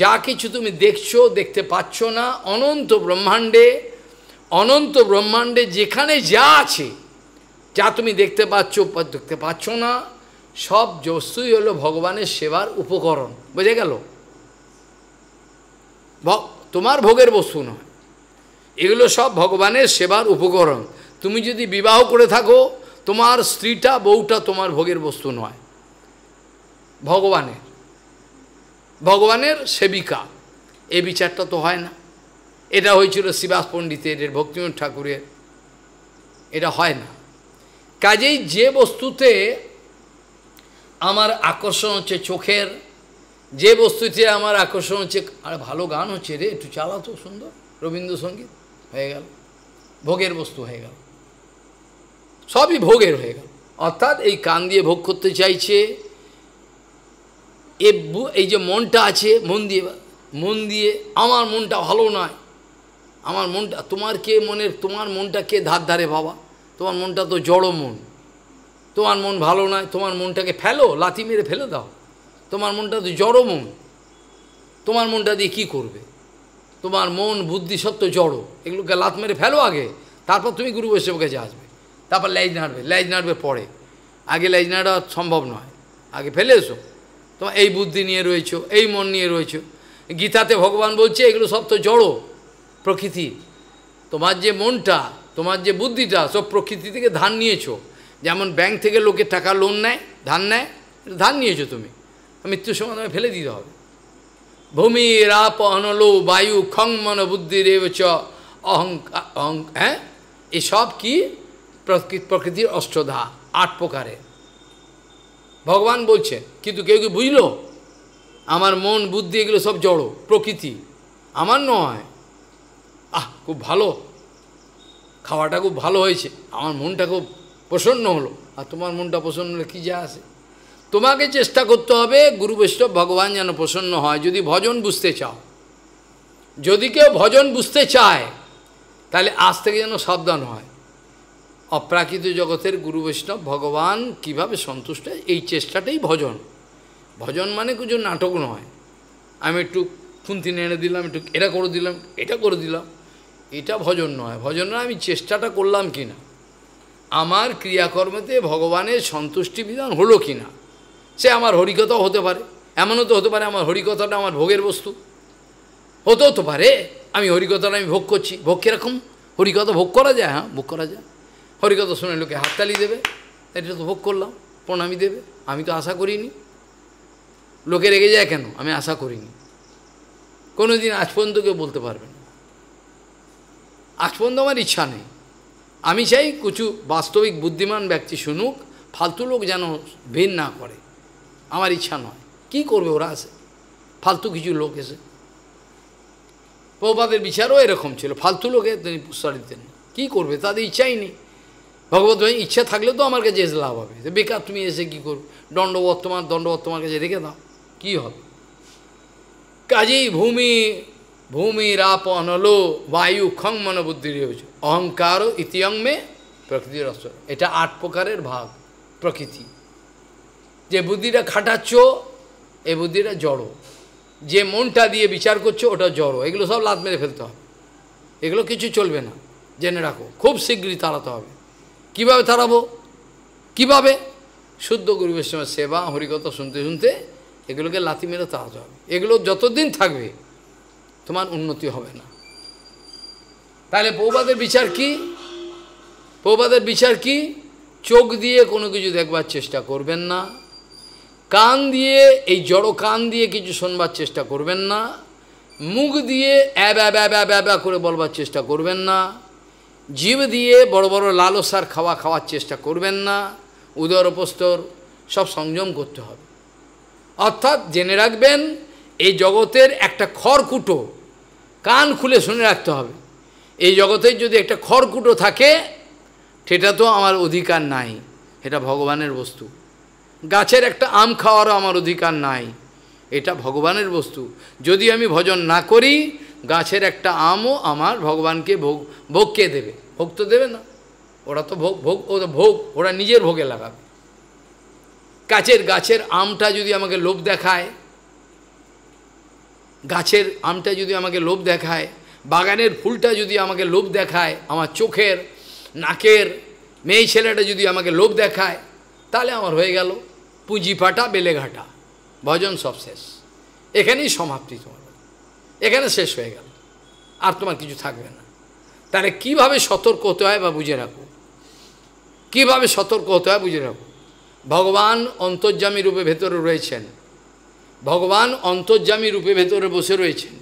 যা কিছু তুমি দেখছো দেখতে পাচ্ছ না অনন্ত ব্রহ্মাণ্ডে অনন্ত ব্রহ্মাণ্ডে যেখানে যা আছে যা তুমি দেখতে পাচ্ছ দেখতে পাচ্ছ না সব বস্তুই হলো ভগবানের সেবার উপকরণ বুঝে গেল তোমার ভোগের বস্তু নয় এগুলো সব ভগবানের সেবার উপকরণ তুমি যদি বিবাহ করে থাকো তোমার স্ত্রীটা বউটা তোমার ভোগের বস্তু নয় ভগবানের ভগবানের সেবিকা এ বিচারটা তো হয় না এটা হয়েছিল শিবাস পণ্ডিতের ভক্তিমোহন ঠাকুরের এটা হয় না কাজেই যে বস্তুতে আমার আকর্ষণ হচ্ছে চোখের যে বস্তুতে আমার আকর্ষণ হচ্ছে আর ভালো গান হচ্ছে রে একটু তো সুন্দর রবীন্দ্রসঙ্গীত হয়ে গেল ভোগের বস্তু হয়ে গেল সবই ভোগের হয়ে গেল অর্থাৎ এই কান দিয়ে ভোগ করতে চাইছে এ এই যে মনটা আছে মন দিয়ে মন দিয়ে আমার মনটা ভালো নয় আমার মনটা তোমার কে মনের তোমার মনটা কে ধার ধারে বাবা তোমার মনটা তো জড়ো মন তোমার মন ভালো নয় তোমার মনটাকে ফেলো লাথি মেরে ফেলে দাও তোমার মনটা তো জড়ো মন তোমার মনটা দিয়ে কী করবে তোমার মন বুদ্ধি সত্য জড়ো এগুলোকে লাত মেরে ফেলো আগে তারপর তুমি গুরু বৈষ্ণবের কাছে আসবে তারপর লাইজ নাড়বে লাইজ নাড়বে পরে আগে লাইজ নাড়া সম্ভব নয় আগে ফেলে এসো তোমার এই বুদ্ধি নিয়ে রয়েছো এই মন নিয়ে রয়েছো গীতাতে ভগবান বলছে এগুলো সব তো জড়ো প্রকৃতি তোমার যে মনটা তোমার যে বুদ্ধিটা সব প্রকৃতি থেকে ধান নিয়েছো যেমন ব্যাংক থেকে লোকে টাকা লোন নেয় ধান নেয় ধান নিয়েছো তুমি মৃত্যু সমাধানে ফেলে দিতে হবে ভূমি রাপ অনলো বায়ু খং মন বুদ্ধি রেব চ অহং হ্যাঁ এসব কি প্রকৃতির অষ্টধা আট প্রকারে ভগবান বলছেন কিন্তু কেউ কি বুঝলো আমার মন বুদ্ধি এগুলো সব জড়ো প্রকৃতি আমার নয় আহ খুব ভালো খাওয়াটা খুব ভালো হয়েছে আমার মনটা খুব প্রসন্ন হলো আর তোমার মনটা প্রসন্ন হলে কী যা আসে তোমাকে চেষ্টা করতে হবে গুরু বৈষ্ণব ভগবান যেন প্রসন্ন হয় যদি ভজন বুঝতে চাও যদি কেউ ভজন বুঝতে চায় তাহলে আজ থেকে যেন সাবধান হয় অপ্রাকৃত জগতের গুরু বৈষ্ণব ভগবান কিভাবে সন্তুষ্ট এই চেষ্টাটাই ভজন ভজন মানে কিছু নাটক নয় আমি একটু খুন্তি নেড়ে দিলাম একটু এটা করে দিলাম এটা করে দিলাম এটা ভজন নয় ভজন নয় আমি চেষ্টাটা করলাম কি না আমার ক্রিয়াকর্মেতে ভগবানের সন্তুষ্টি বিধান হলো কি না সে আমার হরিকথাও হতে পারে এমনও তো হতে পারে আমার হরিকথাটা আমার ভোগের বস্তু হতেও তো পারে আমি হরিকথাটা আমি ভোগ করছি ভোগ কীরকম হরিকথা ভোগ করা যায় হ্যাঁ ভোগ করা যায় হরিকথা শুনে লোকে হাততালি দেবে এটা তো ভোগ করলাম প্রণামী দেবে আমি তো আশা করিনি লোকে রেগে যায় কেন আমি আশা করিনি কোনো দিন আজ পর্যন্ত কেউ বলতে পারবে না আজ পর্যন্ত আমার ইচ্ছা নেই আমি চাই কিছু বাস্তবিক বুদ্ধিমান ব্যক্তি শুনুক ফালতু লোক যেন ভিন না করে আমার ইচ্ছা নয় কি করবে ওরা আছে ফালতু কিছু লোক এসে প্রভুপাদের বিচারও এরকম ছিল ফালতু লোকে তিনি পুরস্কার দিতেন কী করবে তাদের ইচ্ছাই নেই ভগবত ভাই ইচ্ছা থাকলে তো আমার কাছে এসে লাভ হবে বেকার তুমি এসে কী করবে দণ্ডবত তোমার দণ্ডবত তোমার কাছে রেখে দাও কি হবে কাজেই ভূমি ভূমি রাপ অনলো বায়ু খং মনোবুদ্ধি অহংকার ইতিয়ং মে প্রকৃতির এটা আট প্রকারের ভাগ প্রকৃতি যে বুদ্ধিটা খাটাচ্ছ এ বুদ্ধিটা জড়ো যে মনটা দিয়ে বিচার করছো ওটা জড়ো এগুলো সব লাত মেরে ফেলতে হবে এগুলো কিছু চলবে না জেনে রাখো খুব শীঘ্রই তাড়াতে হবে কিভাবে তাড়াবো কিভাবে শুদ্ধ গরিবের সময় সেবা হরিকতা শুনতে শুনতে এগুলোকে লাথি মেরে তাড়াতে হবে এগুলো যতদিন থাকবে তোমার উন্নতি হবে না তাহলে পৌবাদের বিচার কি পৌবাদের বিচার কি চোখ দিয়ে কোনো কিছু দেখবার চেষ্টা করবেন না কান দিয়ে এই জড়ো কান দিয়ে কিছু শোনবার চেষ্টা করবেন না মুখ দিয়ে অ্যাব অ্যাব ব্যা করে বলবার চেষ্টা করবেন না জীব দিয়ে বড় বড় লালসার খাওয়া খাওয়ার চেষ্টা করবেন না উদর উপস্তর সব সংযম করতে হবে অর্থাৎ জেনে রাখবেন এই জগতের একটা খড়কুটো কান খুলে শুনে রাখতে হবে এই জগতের যদি একটা খড়কুটো থাকে সেটা তো আমার অধিকার নাই এটা ভগবানের বস্তু গাছের একটা আম খাওয়ারও আমার অধিকার নাই এটা ভগবানের বস্তু যদি আমি ভজন না করি গাছের একটা আমও আমার ভগবানকে ভোগ ভোগ কে দেবে ভোগ তো দেবে না ওরা তো ভোগ ভোগ ও তো ভোগ ওরা নিজের ভোগে লাগাবে গাছের গাছের আমটা যদি আমাকে লোভ দেখায় গাছের আমটা যদি আমাকে লোভ দেখায় বাগানের ফুলটা যদি আমাকে লোভ দেখায় আমার চোখের নাকের মেয়ে ছেলেটা যদি আমাকে লোভ দেখায় তাহলে আমার হয়ে গেল পুঁজি ফাটা বেলে ঘাটা ভজন সব শেষ এখানেই সমাপ্তি তোমার এখানে শেষ হয়ে গেল আর তোমার কিছু থাকবে না তাহলে কিভাবে সতর্ক হতে হয় বা বুঝে রাখো কিভাবে সতর্ক হতে হয় বুঝে রাখো ভগবান অন্তর্জামী রূপে ভেতরে রয়েছেন ভগবান অন্তর্জামী রূপে ভেতরে বসে রয়েছেন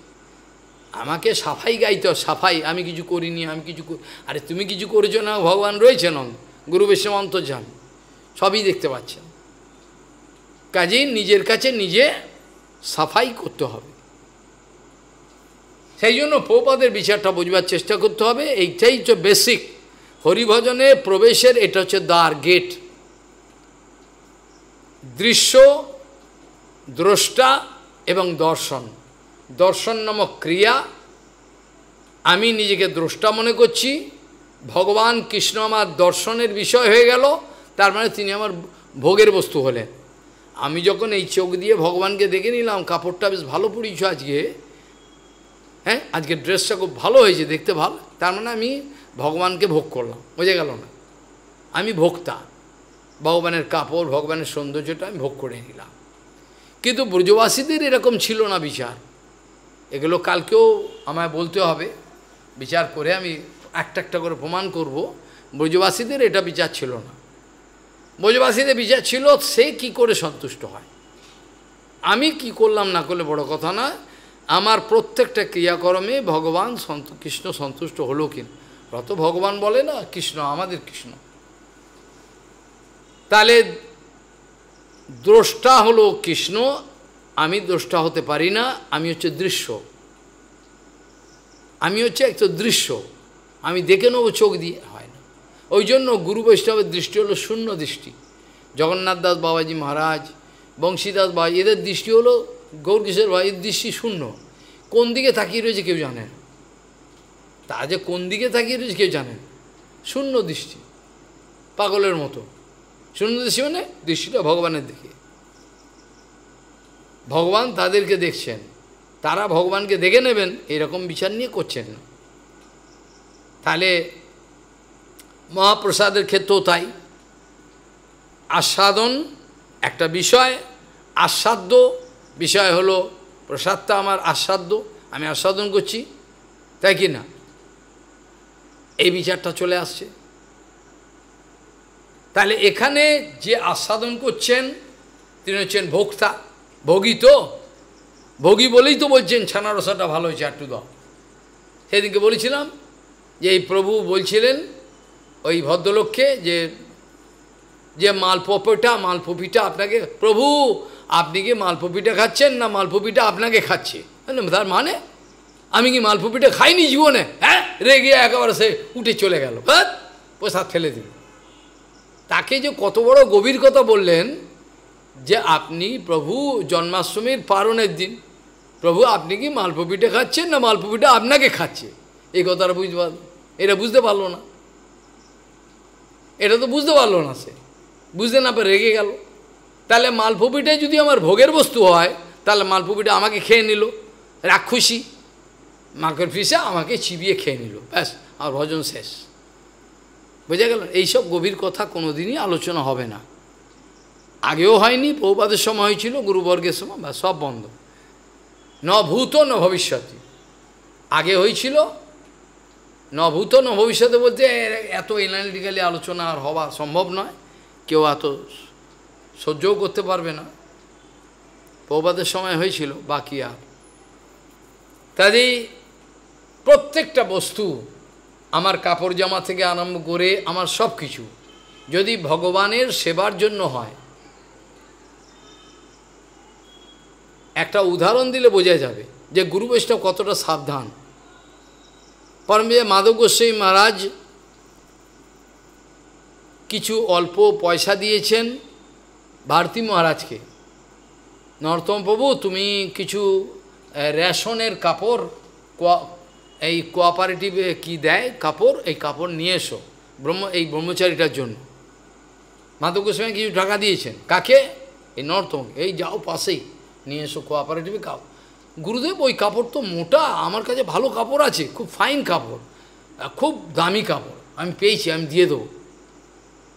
আমাকে সাফাই গাইতে সাফাই আমি কিছু করিনি আমি কিছু আরে তুমি কিছু করেছো না ভগবান রয়েছেন গুরু বৈষ্ণব অন্তর্যামী সবই দেখতে পাচ্ছেন কাজেই নিজের কাছে নিজে সাফাই করতে হবে সেই জন্য পৌপাদের বিচারটা বুঝবার চেষ্টা করতে হবে এইটাই হচ্ছে বেসিক হরিভজনে প্রবেশের এটা হচ্ছে দ্বার গেট দৃশ্য দ্রষ্টা এবং দর্শন দর্শন নামক ক্রিয়া আমি নিজেকে দ্রষ্টা মনে করছি ভগবান কৃষ্ণ আমার দর্শনের বিষয় হয়ে গেল তার মানে তিনি আমার ভোগের বস্তু হলেন আমি যখন এই চোখ দিয়ে ভগবানকে দেখে নিলাম কাপড়টা বেশ ভালো পরিছ আজকে হ্যাঁ আজকে ড্রেসটা খুব ভালো হয়েছে দেখতে ভালো তার মানে আমি ভগবানকে ভোগ করলাম বোঝা গেল না আমি ভোক্তা ভগবানের কাপড় ভগবানের সৌন্দর্যটা আমি ভোগ করে নিলাম কিন্তু ব্রজবাসীদের এরকম ছিল না বিচার এগুলো কালকেও আমায় বলতে হবে বিচার করে আমি একটা একটা করে প্রমাণ করব ব্রজবাসীদের এটা বিচার ছিল না ব্রজবাসীদের বিচার ছিল সে কি করে সন্তুষ্ট হয় আমি কি করলাম না করলে বড় কথা না আমার প্রত্যেকটা ক্রিয়াকর্মে ভগবান সন্ত কৃষ্ণ সন্তুষ্ট হলো কিন রত ভগবান বলে না কৃষ্ণ আমাদের কৃষ্ণ তাহলে দ্রষ্টা হলো কৃষ্ণ আমি দ্রষ্টা হতে পারি না আমি হচ্ছে দৃশ্য আমি হচ্ছে একটা দৃশ্য আমি দেখে নেবো চোখ দিয়ে ওই জন্য গুরু বৈষ্ণবের দৃষ্টি হলো শূন্য দৃষ্টি জগন্নাথ দাস বাবাজি মহারাজ বংশীদাস বা এদের দৃষ্টি হলো গৌরকিশোর ভাই এর দৃষ্টি শূন্য কোন দিকে তাকিয়ে রয়েছে কেউ জানে তা যে কোন দিকে তাকিয়ে রয়েছে কেউ জানেন শূন্য দৃষ্টি পাগলের মতো শূন্য দৃষ্টি মানে দৃষ্টিটা ভগবানের দিকে ভগবান তাদেরকে দেখছেন তারা ভগবানকে দেখে নেবেন এরকম বিচার নিয়ে করছেন না তাহলে মহাপ্রসাদের ক্ষেত্রেও তাই আস্বাদন একটা বিষয় আস্বাদ্য বিষয় হলো প্রসাদটা আমার আস্বাদ্য আমি আস্বাদন করছি তাই কি না এই বিচারটা চলে আসছে তাহলে এখানে যে আস্বাদন করছেন তিনি হচ্ছেন ভোক্তা ভোগী তো ভোগী বলেই তো বলছেন ছানা রসাটা ভালো হয়েছে একটু দাও সেদিনকে বলেছিলাম যে এই প্রভু বলছিলেন ওই ভদ্রলোককে যে যে মালপপিটা মালপপিটা আপনাকে প্রভু আপনি কি মালপপিটা খাচ্ছেন না মালপপিটা আপনাকে খাচ্ছে মানে তার মানে আমি কি মালপপিটা খাইনি জীবনে হ্যাঁ রে গিয়ে একেবারে সে উঠে চলে গেল হ্যাঁ প্রসাদ ফেলে দিল তাকে যে কত বড় গভীর কথা বললেন যে আপনি প্রভু জন্মাষ্টমীর পারণের দিন প্রভু আপনি কি মালপপিটা খাচ্ছেন না মালপপিটা আপনাকে খাচ্ছে এই কথাটা বুঝতে পারল এটা বুঝতে পারলো না এটা তো বুঝতে পারলো না সে বুঝতে না পেরে রেগে গেল তাহলে মালপুপিটাই যদি আমার ভোগের বস্তু হয় তাহলে মালপুপিটা আমাকে খেয়ে নিল রাক্ষুসি মাকের ফিসে আমাকে চিবিয়ে খেয়ে নিল ব্যাস আর ভজন শেষ বোঝা গেল এইসব গভীর কথা কোনোদিনই আলোচনা হবে না আগেও হয়নি প্রভুপাদের সময় হয়েছিল গুরুবর্গের সময় বা সব বন্ধ ন ভূত ন ভবিষ্যৎ আগে হয়েছিল নভূত ন ভবিষ্যতে বলতে এত এনালিটিক্যালি আলোচনা আর হওয়া সম্ভব নয় কেউ এত সহ্যও করতে পারবে না প্রবাদের সময় হয়েছিল বাকি আর তাদের প্রত্যেকটা বস্তু আমার কাপড় জামা থেকে আরম্ভ করে আমার সব কিছু যদি ভগবানের সেবার জন্য হয় একটা উদাহরণ দিলে বোঝা যাবে যে গুরু বৈষ্ণব কতটা সাবধান পরমে মাধব মহারাজ কিছু অল্প পয়সা দিয়েছেন ভারতী মহারাজকে নরতম প্রভু তুমি কিছু রেশনের কাপড় এই কোঅপারেটিভ কি দেয় কাপড় এই কাপড় নিয়ে এসো ব্রহ্ম এই ব্রহ্মচারীটার জন্য মাধব গোস্বামী কিছু টাকা দিয়েছেন কাকে এই নর্তম এই যাও পাশেই নিয়ে এসো কোঅপারেটিভে কাপড় গুরুদেব ওই কাপড় তো মোটা আমার কাছে ভালো কাপড় আছে খুব ফাইন কাপড় খুব দামি কাপড় আমি পেয়েছি আমি দিয়ে দেবো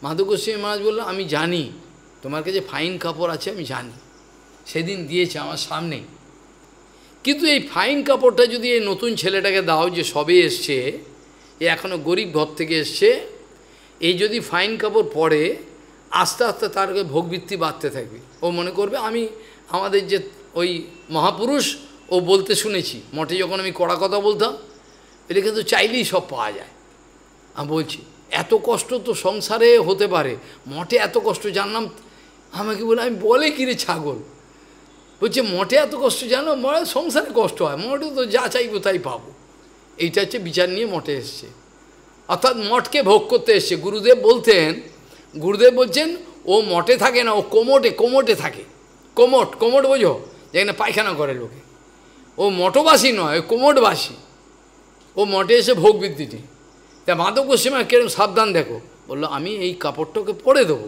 মাধব গোস্বামী মহারাজ বললো আমি জানি তোমার কাছে ফাইন কাপড় আছে আমি জানি সেদিন দিয়েছে আমার সামনে কিন্তু এই ফাইন কাপড়টা যদি এই নতুন ছেলেটাকে দাও যে সবে এসছে এ এখনও গরিব ঘর থেকে এসছে এই যদি ফাইন কাপড় পরে আস্তে আস্তে তার ভোগবৃত্তি বাড়তে থাকবে ও মনে করবে আমি আমাদের যে ওই মহাপুরুষ ও বলতে শুনেছি মঠে যখন আমি কড়া কথা বলতাম এটা কিন্তু চাইলেই সব পাওয়া যায় আমি বলছি এত কষ্ট তো সংসারে হতে পারে মঠে এত কষ্ট জানলাম আমাকে বলে আমি বলে কিরে ছাগল বলছে মঠে এত কষ্ট জানো মরে সংসারে কষ্ট হয় মঠে তো যা চাইবো তাই পাবো এইটা হচ্ছে বিচার নিয়ে মঠে এসছে অর্থাৎ মঠকে ভোগ করতে এসছে গুরুদেব বলতেন গুরুদেব বলছেন ও মঠে থাকে না ও কোমটে কোমটে থাকে কোমট কোমট বোঝো যেখানে পায়খানা করে লোকে ও মঠবাসী নয় কোমটবাসী ও মঠে এসে ভোগ বৃদ্ধিটি তা মাধব গোস্বামী কিরম সাবধান দেখো বললো আমি এই কাপড়টাকে পরে দেবো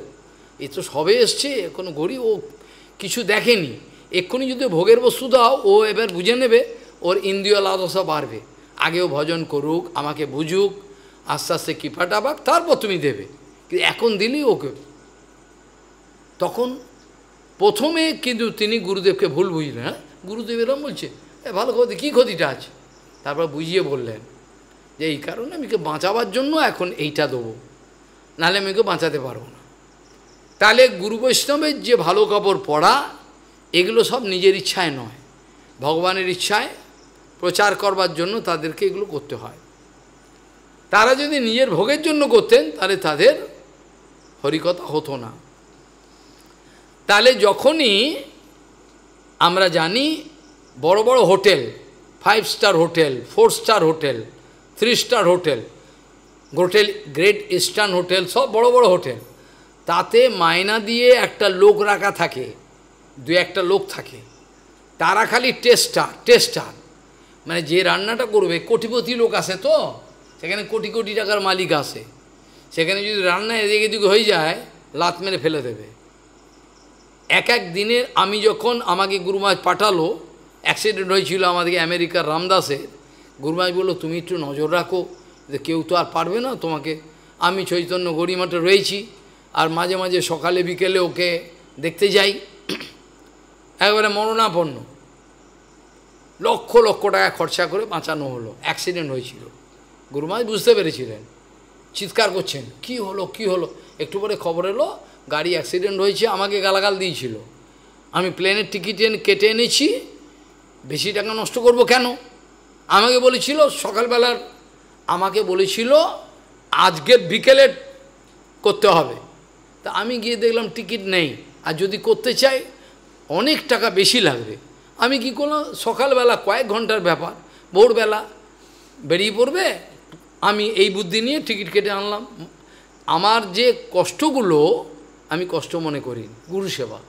এ তো সবে এসছে কোনো ঘড়ি ও কিছু দেখেনি এক্ষুনি যদি ভোগের বস্তু দাও ও এবার বুঝে নেবে ওর ইন্দ্রিয় লাদশা বাড়বে আগেও ভজন করুক আমাকে বুঝুক আস্তে আস্তে কৃপাটা পাক তারপর তুমি দেবে কিন্তু এখন দিলেই ওকে তখন প্রথমে কিন্তু তিনি গুরুদেবকে ভুল বুঝলেন হ্যাঁ গুরুদেব এরম বলছে এ ভালো ক্ষতি কী ক্ষতিটা আছে তারপর বুঝিয়ে বললেন যে এই কারণে আমিকে বাঁচাবার জন্য এখন এইটা দেবো নাহলে আমিকে বাঁচাতে পারবো না তাহলে গুরু বৈষ্ণবের যে ভালো কাপড় পরা এগুলো সব নিজের ইচ্ছায় নয় ভগবানের ইচ্ছায় প্রচার করবার জন্য তাদেরকে এগুলো করতে হয় তারা যদি নিজের ভোগের জন্য করতেন তাহলে তাদের হরিকতা হতো না তাহলে যখনই আমরা জানি বড় বড় hotel five star hotel four star hotel three star hotel hotel Great Eastern hotel সব বড় বড় হোটেল তাতে মায়না দিয়ে একটা লোক রাখা থাকে দু একটা লোক থাকে তারা খালি টেস্টার টেস্টার মানে যে রান্নাটা করবে কোটিপতি লোক আসে তো সেখানে কোটি কোটি টাকার মালিক আসে সেখানে যদি রান্না এদিকে এদিকে হয়ে যায় লাত মেরে ফেলে দেবে এক এক দিনের আমি যখন আমাকে গুরুমাজ পাঠালো অ্যাক্সিডেন্ট হয়েছিল আমাদেরকে আমেরিকার রামদাসের গুরুমাজ বললো তুমি একটু নজর রাখো যে কেউ তো আর পারবে না তোমাকে আমি চৈতন্য গড়িমাঠে রয়েছি আর মাঝে মাঝে সকালে বিকেলে ওকে দেখতে যাই একবারে মরণাপন্ন লক্ষ লক্ষ টাকা খরচা করে বাঁচানো হলো অ্যাক্সিডেন্ট হয়েছিল গুরুমাজ বুঝতে পেরেছিলেন চিৎকার করছেন কি হলো কি হলো একটু পরে খবর এলো গাড়ি অ্যাক্সিডেন্ট হয়েছে আমাকে গালাগাল দিয়েছিল আমি প্লেনের টিকিট কেটে এনেছি বেশি টাকা নষ্ট করব কেন আমাকে বলেছিল সকালবেলার আমাকে বলেছিল আজকে বিকেলে করতে হবে তা আমি গিয়ে দেখলাম টিকিট নেই আর যদি করতে চাই অনেক টাকা বেশি লাগবে আমি কি করলাম সকালবেলা কয়েক ঘন্টার ব্যাপার ভোরবেলা বেরিয়ে পড়বে আমি এই বুদ্ধি নিয়ে টিকিট কেটে আনলাম আমার যে কষ্টগুলো আমি কষ্ট মনে করি গুরু সেবা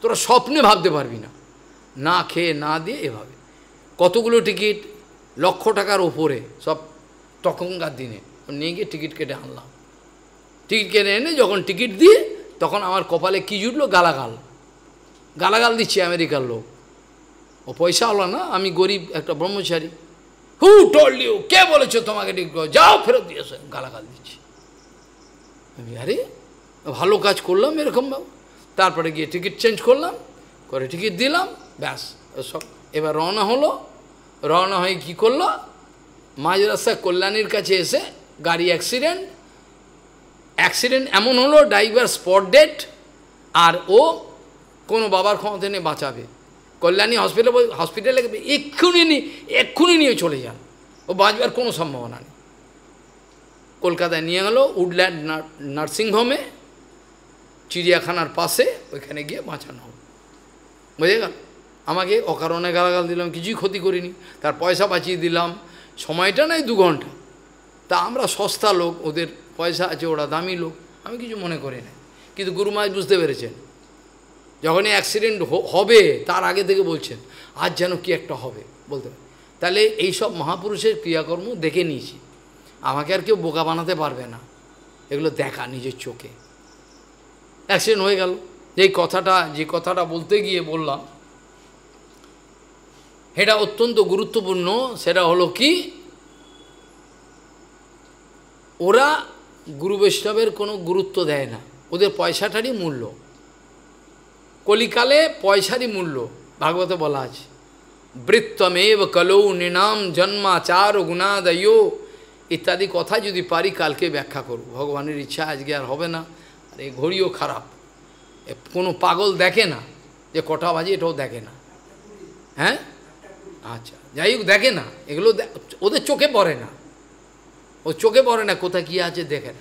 তোরা স্বপ্নে ভাবতে পারবি না না খেয়ে না দিয়ে এভাবে কতগুলো টিকিট লক্ষ টাকার ওপরে সব তখনকার দিনে নিয়ে গিয়ে টিকিট কেটে আনলাম টিকিট কেটে এনে যখন টিকিট দিয়ে তখন আমার কপালে কী জুটলো গালাগাল গালাগাল দিচ্ছে আমেরিকার লোক ও পয়সা হলো না আমি গরিব একটা ব্রহ্মচারী হু টল কে বলেছো তোমাকে টিকিট যাও ফেরত দিয়েছে গালাগাল দিচ্ছি আমি আরে ভালো কাজ করলাম এরকম তারপরে গিয়ে টিকিট চেঞ্জ করলাম করে টিকিট দিলাম ব্যাস সব এবার রওনা হলো রওনা হয়ে কী করলো মাঝ কল্যাণীর কাছে এসে গাড়ি অ্যাক্সিডেন্ট অ্যাক্সিডেন্ট এমন হলো ড্রাইভার স্পট ডেট আর ও কোনো বাবার ক্ষমতা নিয়ে বাঁচাবে কল্যাণী হসপিটাল হসপিটালে এক্ষুনি নিয়ে এক্ষুনি নিয়ে চলে যান ও বাঁচবার কোনো সম্ভাবনা নেই কলকাতায় নিয়ে গেলো উডল্যান্ড নার্সিংহোমে চিড়িয়াখানার পাশে ওইখানে গিয়ে বাঁচানো হবে বুঝে গেল আমাকে অকারণে গালাগাল দিলাম কিছুই ক্ষতি করিনি তার পয়সা বাঁচিয়ে দিলাম সময়টা নাই দু ঘন্টা তা আমরা সস্তা লোক ওদের পয়সা আছে ওরা দামি লোক আমি কিছু মনে করি না কিন্তু গুরু মাছ বুঝতে পেরেছেন যখনই অ্যাক্সিডেন্ট হবে তার আগে থেকে বলছেন আজ যেন কি একটা হবে বলতে পারে তাহলে এইসব মহাপুরুষের ক্রিয়াকর্ম দেখে নিয়েছি আমাকে আর কেউ বোকা বানাতে পারবে না এগুলো দেখা নিজের চোখে অ্যাক্সিডেন্ট হয়ে গেল যেই কথাটা যে কথাটা বলতে গিয়ে বললাম এটা অত্যন্ত গুরুত্বপূর্ণ সেটা হলো কি ওরা গুরু বৈষ্ণবের কোনো গুরুত্ব দেয় না ওদের পয়সাটারই মূল্য কলিকালে পয়সারই মূল্য ভাগবতে বলা আছে বৃত্তমেব কলৌ নিনাম জন্মাচার গুণাদয় ইত্যাদি কথা যদি পারি কালকে ব্যাখ্যা করব ভগবানের ইচ্ছা আজকে আর হবে না আর এই ঘড়িও খারাপ কোনো পাগল দেখে না যে কটা বাজে এটাও দেখে না হ্যাঁ আচ্ছা যাই হোক দেখে না এগুলো ওদের চোখে পড়ে না ও চোখে পড়ে না কোথায় কী আছে দেখে না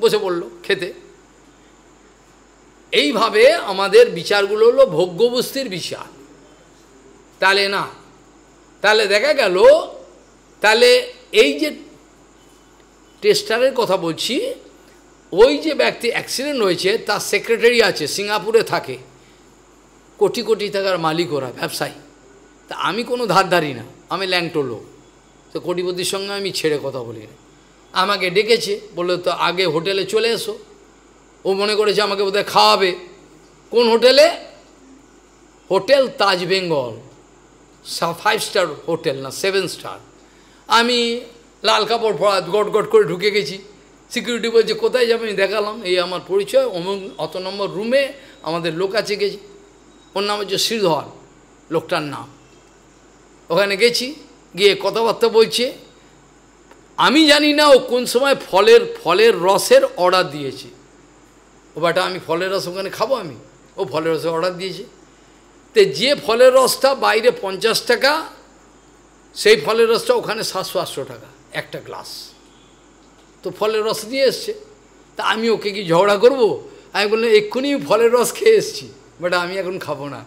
বসে পড়লো খেতে এইভাবে আমাদের বিচারগুলো হলো ভোগ্যবস্তির বিচার তাহলে না তাহলে দেখা গেল তাহলে এই যে টেস্টারের কথা বলছি ওই যে ব্যক্তি অ্যাক্সিডেন্ট হয়েছে তার সেক্রেটারি আছে সিঙ্গাপুরে থাকে কোটি কোটি টাকার মালিক ওরা ব্যবসায়ী তা আমি কোনো ধারধারি না আমি ল্যাংটো লোক তো কোটিপতির সঙ্গে আমি ছেড়ে কথা বলি না আমাকে ডেকেছে বললো তো আগে হোটেলে চলে এসো ও মনে করেছে আমাকে বোধহয় খাওয়াবে কোন হোটেলে hotel Taj Bengal five star hotel না সেভেন স্টার আমি লাল কাপড় পরা গট গট করে ঢুকে গেছি সিকিউরিটি বলছে কোথায় যাবে আমি দেখালাম এই আমার পরিচয় অমুক অত নম্বর রুমে আমাদের লোক আছে গেছে ওর নাম হচ্ছে শ্রীধর লোকটার নাম ওখানে গেছি গিয়ে কথাবার্তা বলছে আমি জানি না ও কোন সময় ফলের ফলের রসের অর্ডার দিয়েছে ও বাটা আমি ফলের রস ওখানে খাবো আমি ও ফলের রসের অর্ডার দিয়েছে তে যে ফলের রসটা বাইরে পঞ্চাশ টাকা সেই ফলের রসটা ওখানে সাতশো আটশো টাকা একটা গ্লাস তো ফলের রস নিয়ে এসছে তা আমি ওকে কি ঝগড়া করব আমি বললাম এক্ষুনি ফলের রস খেয়ে এসছি বাট আমি এখন খাবো না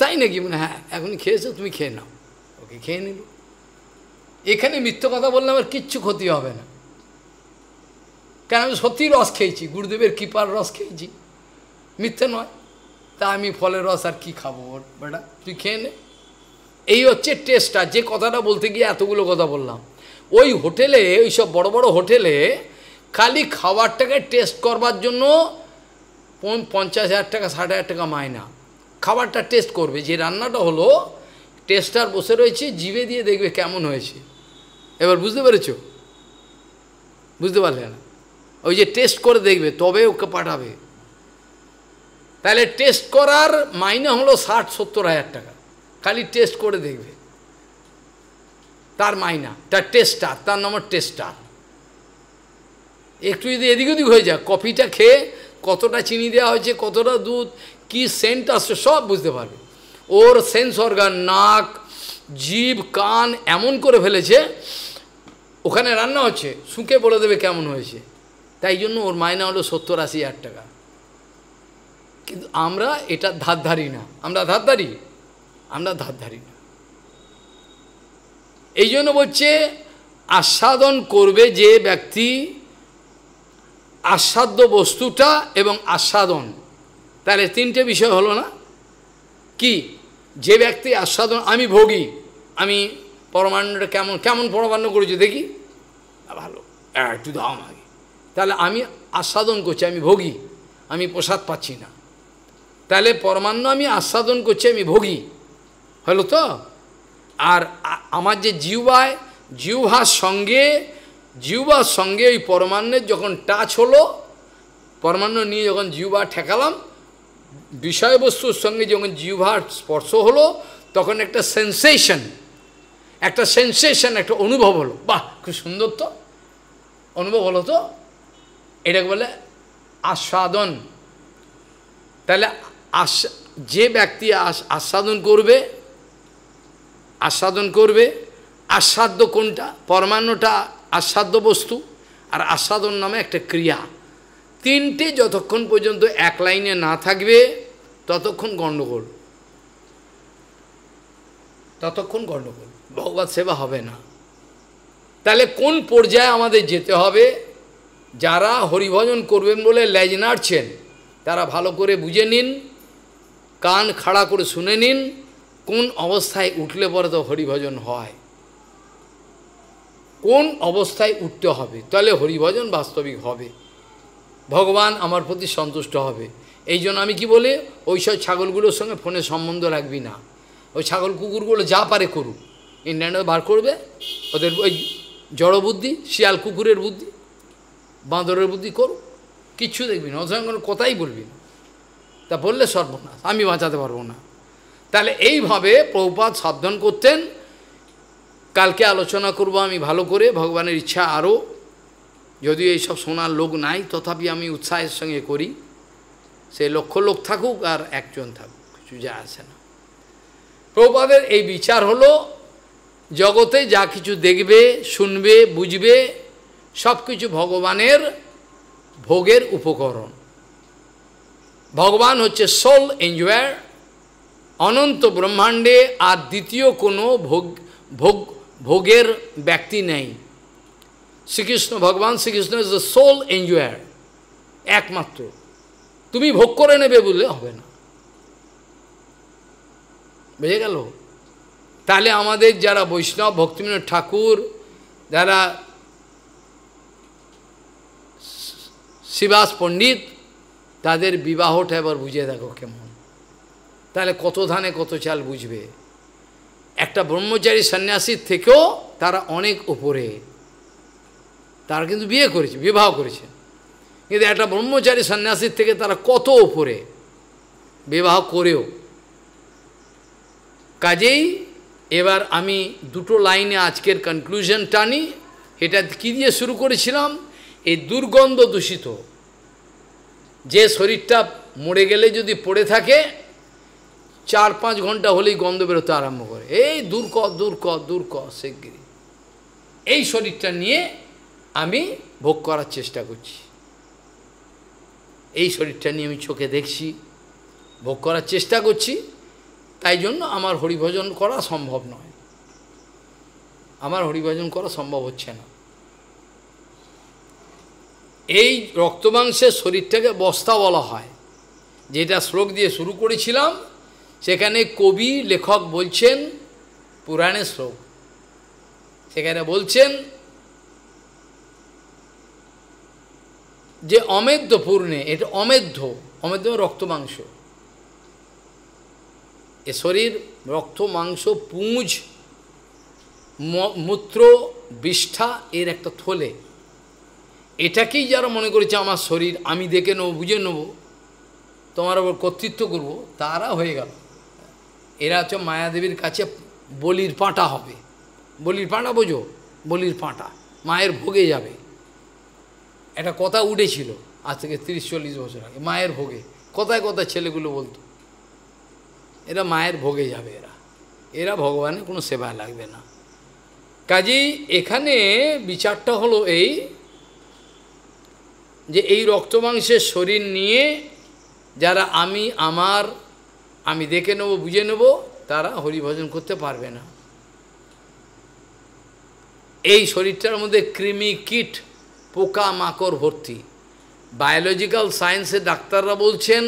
তাই নাকি মানে হ্যাঁ এখন খেয়েছো তুমি খেয়ে নাও ওকে খেয়ে নিল এখানে মিথ্য কথা বললে আমার কিচ্ছু ক্ষতি হবে না কেন আমি সত্যি রস খেয়েছি গুরুদেবের কৃপার রস খেয়েছি মিথ্যে নয় তা আমি ফলের রস আর কি খাবো বেটা তুই খেয়ে নে এই হচ্ছে টেস্টটা যে কথাটা বলতে গিয়ে এতগুলো কথা বললাম ওই হোটেলে ওই সব বড় বড় হোটেলে খালি খাবারটাকে টেস্ট করবার জন্য পঞ্চাশ হাজার টাকা ষাট হাজার টাকা মায়না খাবারটা টেস্ট করবে যে রান্নাটা হলো টেস্টার বসে রয়েছে জিভে দিয়ে দেখবে কেমন হয়েছে এবার বুঝতে পেরেছ বুঝতে পারলে না ওই যে টেস্ট করে দেখবে তবে ওকে পাঠাবে তাহলে টেস্ট করার মাইনে হলো ষাট সত্তর হাজার টাকা খালি টেস্ট করে দেখবে তার মাইনা তার টেস্টার তার নম্বর টেস্টার একটু যদি এদিক ওদিক হয়ে যায় কফিটা খেয়ে কতটা চিনি দেওয়া হয়েছে কতটা দুধ কি সেন্ট আসছে সব বুঝতে পারবে ওর সেন্স অর্গান নাক জীব কান এমন করে ফেলেছে ওখানে রান্না হচ্ছে শুঁকে বলে দেবে কেমন হয়েছে তাই জন্য ওর মাইনা হলো সত্তর আশি হাজার টাকা কিন্তু আমরা এটা ধারধারি না আমরা ধারধারি আমরা ধারধারি না এই জন্য বলছে আস্বাদন করবে যে ব্যক্তি আস্বাদ্য বস্তুটা এবং আস্বাদন তাহলে তিনটে বিষয় হলো না কি যে ব্যক্তি আস্বাদন আমি ভোগী আমি পরমাণ্ডটা কেমন কেমন পরমান্ন করেছি দেখি ভালো হ্যাঁ, একটু দাম আমাকে তাহলে আমি আস্বাদন করছি আমি ভোগী আমি প্রসাদ পাচ্ছি না তাহলে পরমান্ন আমি আস্বাদন করছি আমি ভোগী হলো তো আর আমার যে জিহ্বায় জিহ্বার সঙ্গে জিহ্বার সঙ্গে ওই পরমান্নের যখন টাচ হলো পরমাণ্ন নিয়ে যখন জিহ্বা ঠেকালাম বিষয়বস্তুর সঙ্গে যখন জিহ্বার স্পর্শ হলো তখন একটা সেন্সেশন একটা সেন্সেশন একটা অনুভব হলো বাহ খুব সুন্দর তো অনুভব হলো তো এটাকে বলে আস্বাদন তাহলে আস যে ব্যক্তি আস আস্বাদন করবে আস্বাদন করবে আস্বাদ্য কোনটা পরমান্নটা আস্বাদ্য বস্তু আর আস্বাদন নামে একটা ক্রিয়া তিনটে যতক্ষণ পর্যন্ত এক লাইনে না থাকবে ততক্ষণ গণ্ডগোল ততক্ষণ গণ্ডগোল ভগবত সেবা হবে না তাহলে কোন পর্যায়ে আমাদের যেতে হবে যারা হরিভজন করবেন বলে লেজ নাড়ছেন তারা ভালো করে বুঝে নিন কান খাড়া করে শুনে নিন কোন অবস্থায় উঠলে পরে তো হরিভজন হয় কোন অবস্থায় উঠতে হবে তাহলে হরিভজন বাস্তবিক হবে ভগবান আমার প্রতি সন্তুষ্ট হবে এই জন্য আমি কি বলে ওইসব ছাগলগুলোর সঙ্গে ফোনে সম্বন্ধ রাখবি না ওই ছাগল কুকুরগুলো যা পারে করুক ইন্টারনেট বার করবে ওদের ওই জড় বুদ্ধি শিয়াল কুকুরের বুদ্ধি বাঁদরের বুদ্ধি করুক কিচ্ছু দেখবি না ওদের সঙ্গে কোনো কথাই বলবি না তা বললে সর্বনাশ আমি বাঁচাতে পারবো না তাহলে এইভাবে প্রভুপাত সাবধান করতেন কালকে আলোচনা করব আমি ভালো করে ভগবানের ইচ্ছা আরও যদি এইসব শোনার লোক নাই তথাপি আমি উৎসাহের সঙ্গে করি সে লক্ষ লোক থাকুক আর একজন থাকুক কিছু যা আসে না প্রভুপাদের এই বিচার হলো জগতে যা কিছু দেখবে শুনবে বুঝবে সব কিছু ভগবানের ভোগের উপকরণ ভগবান হচ্ছে সোল এনজয়ার অনন্ত ব্রহ্মাণ্ডে আর দ্বিতীয় কোনো ভোগ ভোগ ভোগের ব্যক্তি নেই শ্রীকৃষ্ণ ভগবান Shrikrishna is the soul enjoyer একমাত্র তুমি ভোগ করে নেবে বললে হবে না বুঝে গেল তাহলে আমাদের যারা বৈষ্ণব ভক্তিবিনোদ ঠাকুর যারা শিবাস পণ্ডিত তাদের বিবাহটা এবার বুঝে দেখো কেমন তাহলে কত ধানে কত চাল বুঝবে একটা ব্রহ্মচারী সন্ন্যাসীর থেকেও তারা অনেক উপরে তারা কিন্তু বিয়ে করেছে বিবাহ করেছে কিন্তু একটা ব্রহ্মচারী সন্ন্যাসীর থেকে তারা কত উপরে বিবাহ করেও কাজেই এবার আমি দুটো লাইনে আজকের কনক্লুশন টানি এটা কি দিয়ে শুরু করেছিলাম এই দুর্গন্ধ দূষিত যে শরীরটা মরে গেলে যদি পড়ে থাকে চার পাঁচ ঘন্টা হলেই গন্ধ বেরোতে আরম্ভ করে এই দূর ক দূর ক দূর ক শিগগিরি এই শরীরটা নিয়ে আমি ভোগ করার চেষ্টা করছি এই শরীরটা নিয়ে আমি চোখে দেখছি ভোগ করার চেষ্টা করছি তাই জন্য আমার হরিভজন করা সম্ভব নয় আমার হরিভজন করা সম্ভব হচ্ছে না এই রক্তমাংসের শরীরটাকে বস্তা বলা হয় যেটা শ্লোক দিয়ে শুরু করেছিলাম সেখানে কবি লেখক বলছেন পুরাণের শ্লোক সেখানে বলছেন যে অমেধ্য পূর্ণে এটা অমেধ্য অমেধ্য মানে রক্ত মাংস এ শরীর রক্ত মাংস পুঁজ মূত্র বিষ্ঠা এর একটা থলে এটাকেই যারা মনে করেছে আমার শরীর আমি দেখে নেবো বুঝে নেবো তোমার ওপর কর্তৃত্ব করব তারা হয়ে গেল এরা হচ্ছে মায়াদেবীর কাছে বলির পাঁটা হবে বলির পাঁটা বোঝো বলির পাঁটা মায়ের ভোগে যাবে একটা কথা উঠেছিল আজ থেকে তিরিশ চল্লিশ বছর আগে মায়ের ভোগে কথায় কথায় ছেলেগুলো বলতো এরা মায়ের ভোগে যাবে এরা এরা ভগবানের কোনো সেবা লাগবে না কাজেই এখানে বিচারটা হলো এই যে এই রক্তমাংসের শরীর নিয়ে যারা আমি আমার আমি দেখে নেব বুঝে নেব তারা হরিভজন করতে পারবে না এই শরীরটার মধ্যে কৃমি কিট পোকা মাকড় ভর্তি বায়োলজিক্যাল সায়েন্সে ডাক্তাররা বলছেন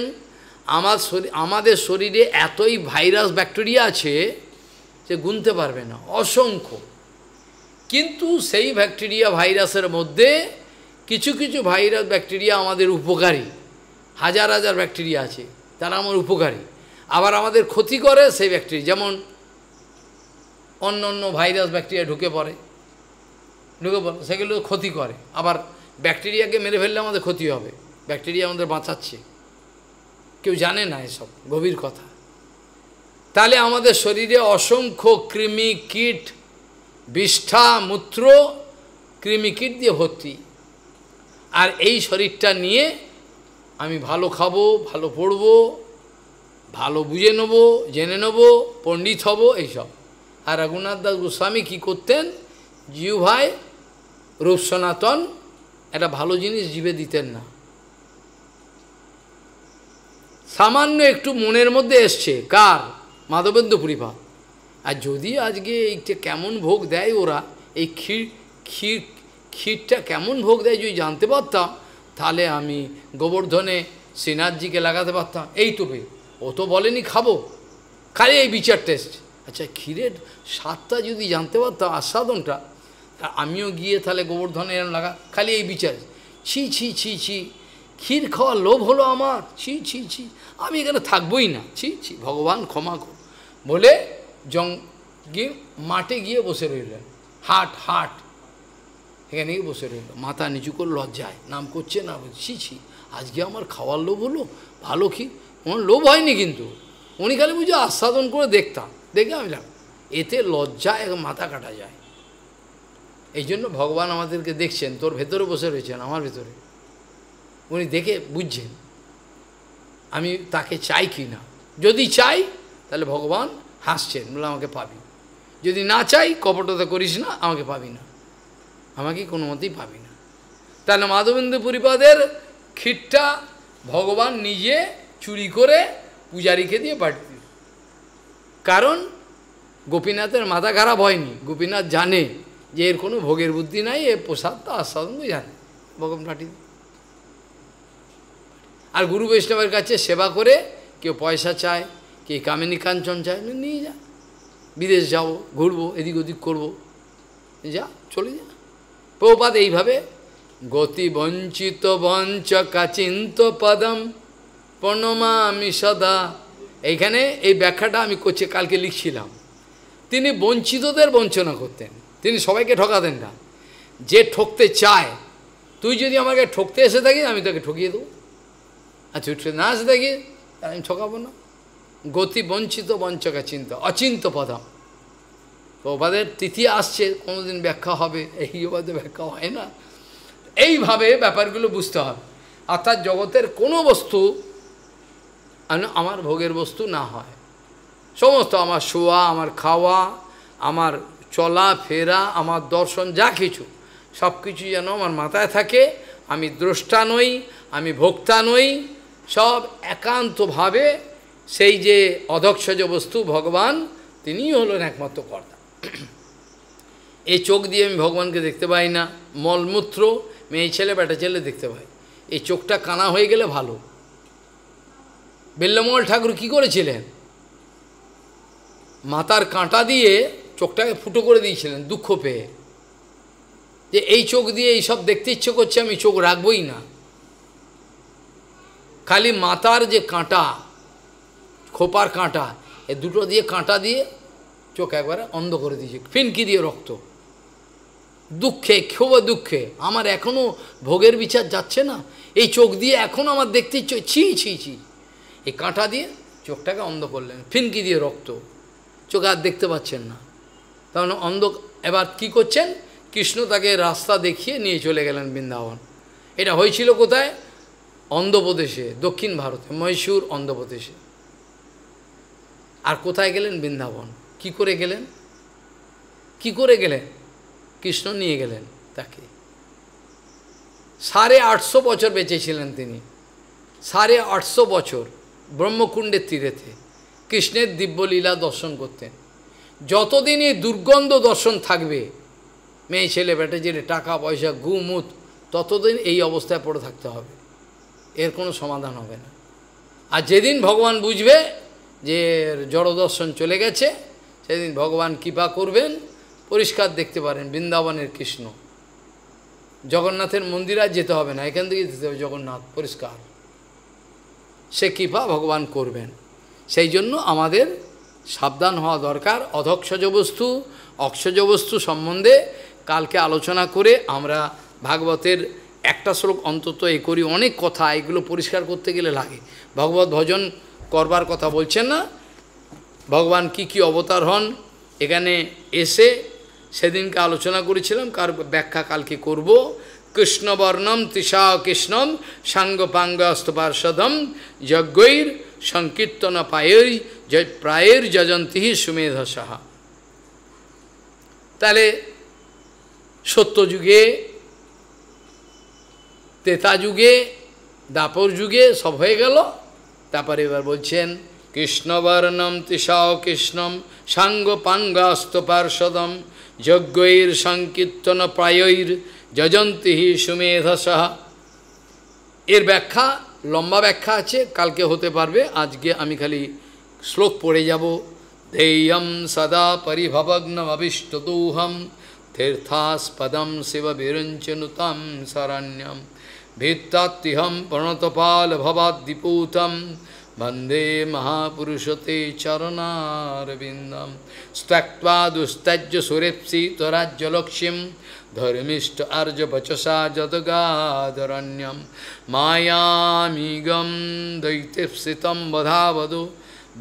আমার শরীর আমাদের শরীরে এতই ভাইরাস ব্যাকটেরিয়া আছে যে গুনতে পারবে না অসংখ্য কিন্তু সেই ব্যাকটেরিয়া ভাইরাসের মধ্যে কিছু কিছু ভাইরাস ব্যাকটেরিয়া আমাদের উপকারী হাজার হাজার ব্যাকটেরিয়া আছে তারা আমার উপকারী আবার আমাদের ক্ষতি করে সেই ব্যাকটেরিয়া যেমন অন্য অন্য ভাইরাস ব্যাকটেরিয়া ঢুকে পড়ে ঢুকে পড়ে সেগুলো ক্ষতি করে আবার ব্যাকটেরিয়াকে মেরে ফেললে আমাদের ক্ষতি হবে ব্যাকটেরিয়া আমাদের বাঁচাচ্ছে কেউ জানে না এসব গভীর কথা তাহলে আমাদের শরীরে অসংখ্য কৃমি কীট বিষ্ঠা মূত্র কৃমি কীট দিয়ে ভর্তি আর এই শরীরটা নিয়ে আমি ভালো খাবো ভালো পড়বো ভালো বুঝে নেব জেনে নেব পণ্ডিত হব এইসব আর রঘুনাথ দাস গোস্বামী কী করতেন জিউ ভাই রূপ সনাতন একটা ভালো জিনিস জীবে দিতেন না সামান্য একটু মনের মধ্যে এসছে কার মাধবেন্দ্র পরিভা আর যদি আজকে এইটা কেমন ভোগ দেয় ওরা এই ক্ষীর ক্ষীর ক্ষীরটা কেমন ভোগ দেয় যদি জানতে পারতাম তাহলে আমি গোবর্ধনে শ্রীনাথজিকে লাগাতে পারতাম এই ও তো বলেনি খাবো খালি এই বিচার টেস্ট আচ্ছা ক্ষীরের স্বাদটা যদি জানতে পারতাম আস্বাদনটা তা আমিও গিয়ে তাহলে গোবর্ধনে এরম লাগা খালি এই বিচার ছি ছি ছি ছি ক্ষীর খাওয়ার লোভ হলো আমার ছি ছি ছি আমি এখানে থাকবোই না ছি ছি ভগবান ক্ষমা কর বলে জং গিয়ে মাঠে গিয়ে বসে রইলেন হাট হাট এখানে গিয়ে বসে রইল মাথা নিচু করে লজ্জায় নাম করছে না ছি ছি আজকে আমার খাওয়ার লোভ হলো ভালো কি ওনার লোভ হয়নি কিন্তু উনি খালি বুঝে আস্বাদন করে দেখতাম দেখে আমি এতে লজ্জা এক মাথা কাটা যায় এই জন্য ভগবান আমাদেরকে দেখছেন তোর ভেতরে বসে রয়েছেন আমার ভেতরে উনি দেখে বুঝছেন আমি তাকে চাই কি না যদি চাই তাহলে ভগবান হাসছেন বলে আমাকে পাবি যদি না চাই কপটতা করিস না আমাকে পাবি না আমাকে কোনো মতেই পাবি না তাহলে মাধবেন্দ্র পরিপাদের ক্ষীরটা ভগবান নিজে চুরি করে পূজারীকে দিয়ে পাঠিয়ে কারণ গোপীনাথের মাথা খারাপ হয়নি গোপীনাথ জানে যে এর কোনো ভোগের বুদ্ধি নাই এ তো আস্বাদন জানে ভগবান পাঠিয়ে আর গুরু বৈষ্ণবের কাছে সেবা করে কেউ পয়সা চায় কে কামিনী কাঞ্চন চায় নিয়ে যা বিদেশ যাবো ঘুরবো এদিক ওদিক করবো যা চলে যা প্রপাত এইভাবে গতি বঞ্চিত বঞ্চ কাচিন্ত পদম প্রণমামি সদা এইখানে এই ব্যাখ্যাটা আমি করছি কালকে লিখছিলাম তিনি বঞ্চিতদের বঞ্চনা করতেন তিনি সবাইকে ঠকাতেন না যে ঠকতে চায় তুই যদি আমাকে ঠকতে এসে থাকিস আমি তাকে ঠকিয়ে দেবো আচ্ছা উঠে না এসে থাকিস আমি ঠকাবো না গতি বঞ্চিত বঞ্চকা চিন্তা অচিন্ত তো প্রবাদের তিথি আসছে কোনোদিন ব্যাখ্যা হবে এই অবাধে ব্যাখ্যা হয় না এইভাবে ব্যাপারগুলো বুঝতে হবে অর্থাৎ জগতের কোনো বস্তু আমার ভোগের বস্তু না হয় সমস্ত আমার শোয়া আমার খাওয়া আমার চলা ফেরা আমার দর্শন যা কিছু সব কিছু যেন আমার মাথায় থাকে আমি দ্রষ্টা নই আমি ভোক্তা নই সব একান্তভাবে সেই যে অধক্ষজ বস্তু ভগবান তিনিই হলেন একমাত্র কর্তা এই চোখ দিয়ে আমি ভগবানকে দেখতে পাই না মলমূত্র মেয়ে ছেলে বেটা ছেলে দেখতে পায় এই চোখটা কানা হয়ে গেলে ভালো বেল্লমল ঠাকুর কি করেছিলেন মাতার কাঁটা দিয়ে চোখটাকে ফুটো করে দিয়েছিলেন দুঃখ পেয়ে যে এই চোখ দিয়ে এই সব দেখতে ইচ্ছে করছে আমি চোখ রাখবই না খালি মাতার যে কাঁটা খোপার কাঁটা এ দুটো দিয়ে কাঁটা দিয়ে চোখ একবারে অন্ধ করে দিয়েছে ফিনকি দিয়ে রক্ত দুঃখে ক্ষোভ দুঃখে আমার এখনও ভোগের বিচার যাচ্ছে না এই চোখ দিয়ে এখন আমার দেখতে ইচ্ছে ছি ছি ছি এই কাঁটা দিয়ে চোখটাকে অন্ধ করলেন ফিনকি দিয়ে রক্ত চোখ আর দেখতে পাচ্ছেন না তখন অন্ধ এবার কি করছেন কৃষ্ণ তাকে রাস্তা দেখিয়ে নিয়ে চলে গেলেন বৃন্দাবন এটা হয়েছিল কোথায় অন্ধ্রপ্রদেশে দক্ষিণ ভারতে মহীশূর অন্ধ্রপ্রদেশে আর কোথায় গেলেন বৃন্দাবন কি করে গেলেন কি করে গেলেন কৃষ্ণ নিয়ে গেলেন তাকে সাড়ে আটশো বছর বেঁচেছিলেন তিনি সাড়ে আটশো বছর ব্রহ্মকুণ্ডের তীরেতে কৃষ্ণের দিব্যলীলা দর্শন করতেন যতদিন এই দুর্গন্ধ দর্শন থাকবে মেয়ে ছেলে বেটে যে টাকা পয়সা গুমুত ততদিন এই অবস্থায় পড়ে থাকতে হবে এর কোনো সমাধান হবে না আর যেদিন ভগবান বুঝবে যে জড়দর্শন চলে গেছে সেদিন ভগবান কৃপা করবেন পরিষ্কার দেখতে পারেন বৃন্দাবনের কৃষ্ণ জগন্নাথের মন্দির আর যেতে হবে না এখান থেকে যেতে হবে জগন্নাথ পরিষ্কার সে কৃপা ভগবান করবেন সেই জন্য আমাদের সাবধান হওয়া দরকার অধক্ষজ বস্তু অক্ষজ বস্তু সম্বন্ধে কালকে আলোচনা করে আমরা ভাগবতের একটা শ্লোক অন্তত এ করি অনেক কথা এগুলো পরিষ্কার করতে গেলে লাগে ভগবত ভজন করবার কথা বলছেন না ভগবান কি কি অবতার হন এখানে এসে সেদিনকে আলোচনা করেছিলাম কার ব্যাখ্যা কালকে করব কৃষ্ণবর্ণম তৃষা কৃষ্ণম সাঙ্গপাঙ্গ অস্তপার্ষদম যজ্ঞৈর সংকীর্তন পায়ের প্রায়ের যজন্তী সুমেধ সাহা তাহলে সত্যযুগে তেতা যুগে দাপর যুগে সব হয়ে গেল তারপর এবার বলছেন কৃষ্ণবর্ণম তৃষা কৃষ্ণম সাঙ্গ পাঙ্গাস্ত পার্ষদম যজ্ঞৈর সংকীর্তন প্রায়ৈর যজন্তী সুমেধসহ এর ব্যাখ্যা লম্বা ব্যাখ্যা আছে কালকে হতে পারবে আজকে আমি খালি শ্লোক পড়ে যাব ধেয়ম সদা পরিভবগ্নমবিষ্টদোহম তীর্থাস্পদম শিব বিরঞ্চনুতম শরণ্যম ভিত্তাত্তিহম প্রণতপাল ভবাদ্দিপূতম বন্দে মহাপুরুষতে চরণারবিন্দম স্ত্যক্তা দুস্তজ্য সুরেপসি তরাজ্যলক্ষ্মীম ধর্মিষ্ঠ আর্য বচসা যদগাদরণ্যম মায়ামিগম দৈতেপসিতম বধাবধ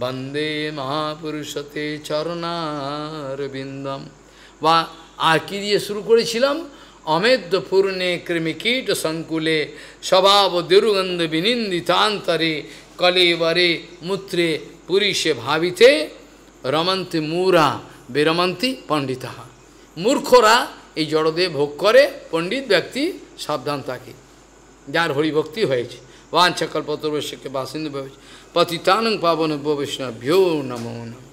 বন্দে মহাপুরুষতে চরণারবিন্দম বা আর কি দিয়ে শুরু করেছিলাম অমেদ্য পূর্ণে কৃমিকীট সংকুলে স্বভাব দুর্গন্ধ বিনিন্দিতান্তরে কলেবরে মূত্রে পুরীষে ভাবিতে রমন্তি মূরা বেরমন্তি পণ্ডিতাহা মূর্খরা এই জড়দেহ ভোগ করে পণ্ডিত ব্যক্তি সাবধান থাকে যার হরিভক্তি হয়েছে বাঞ্ছাকল্পতর্বশ্যকে বাসিন্দু পতিতানং পাবন বৈষ্ণভ্যো নমো নম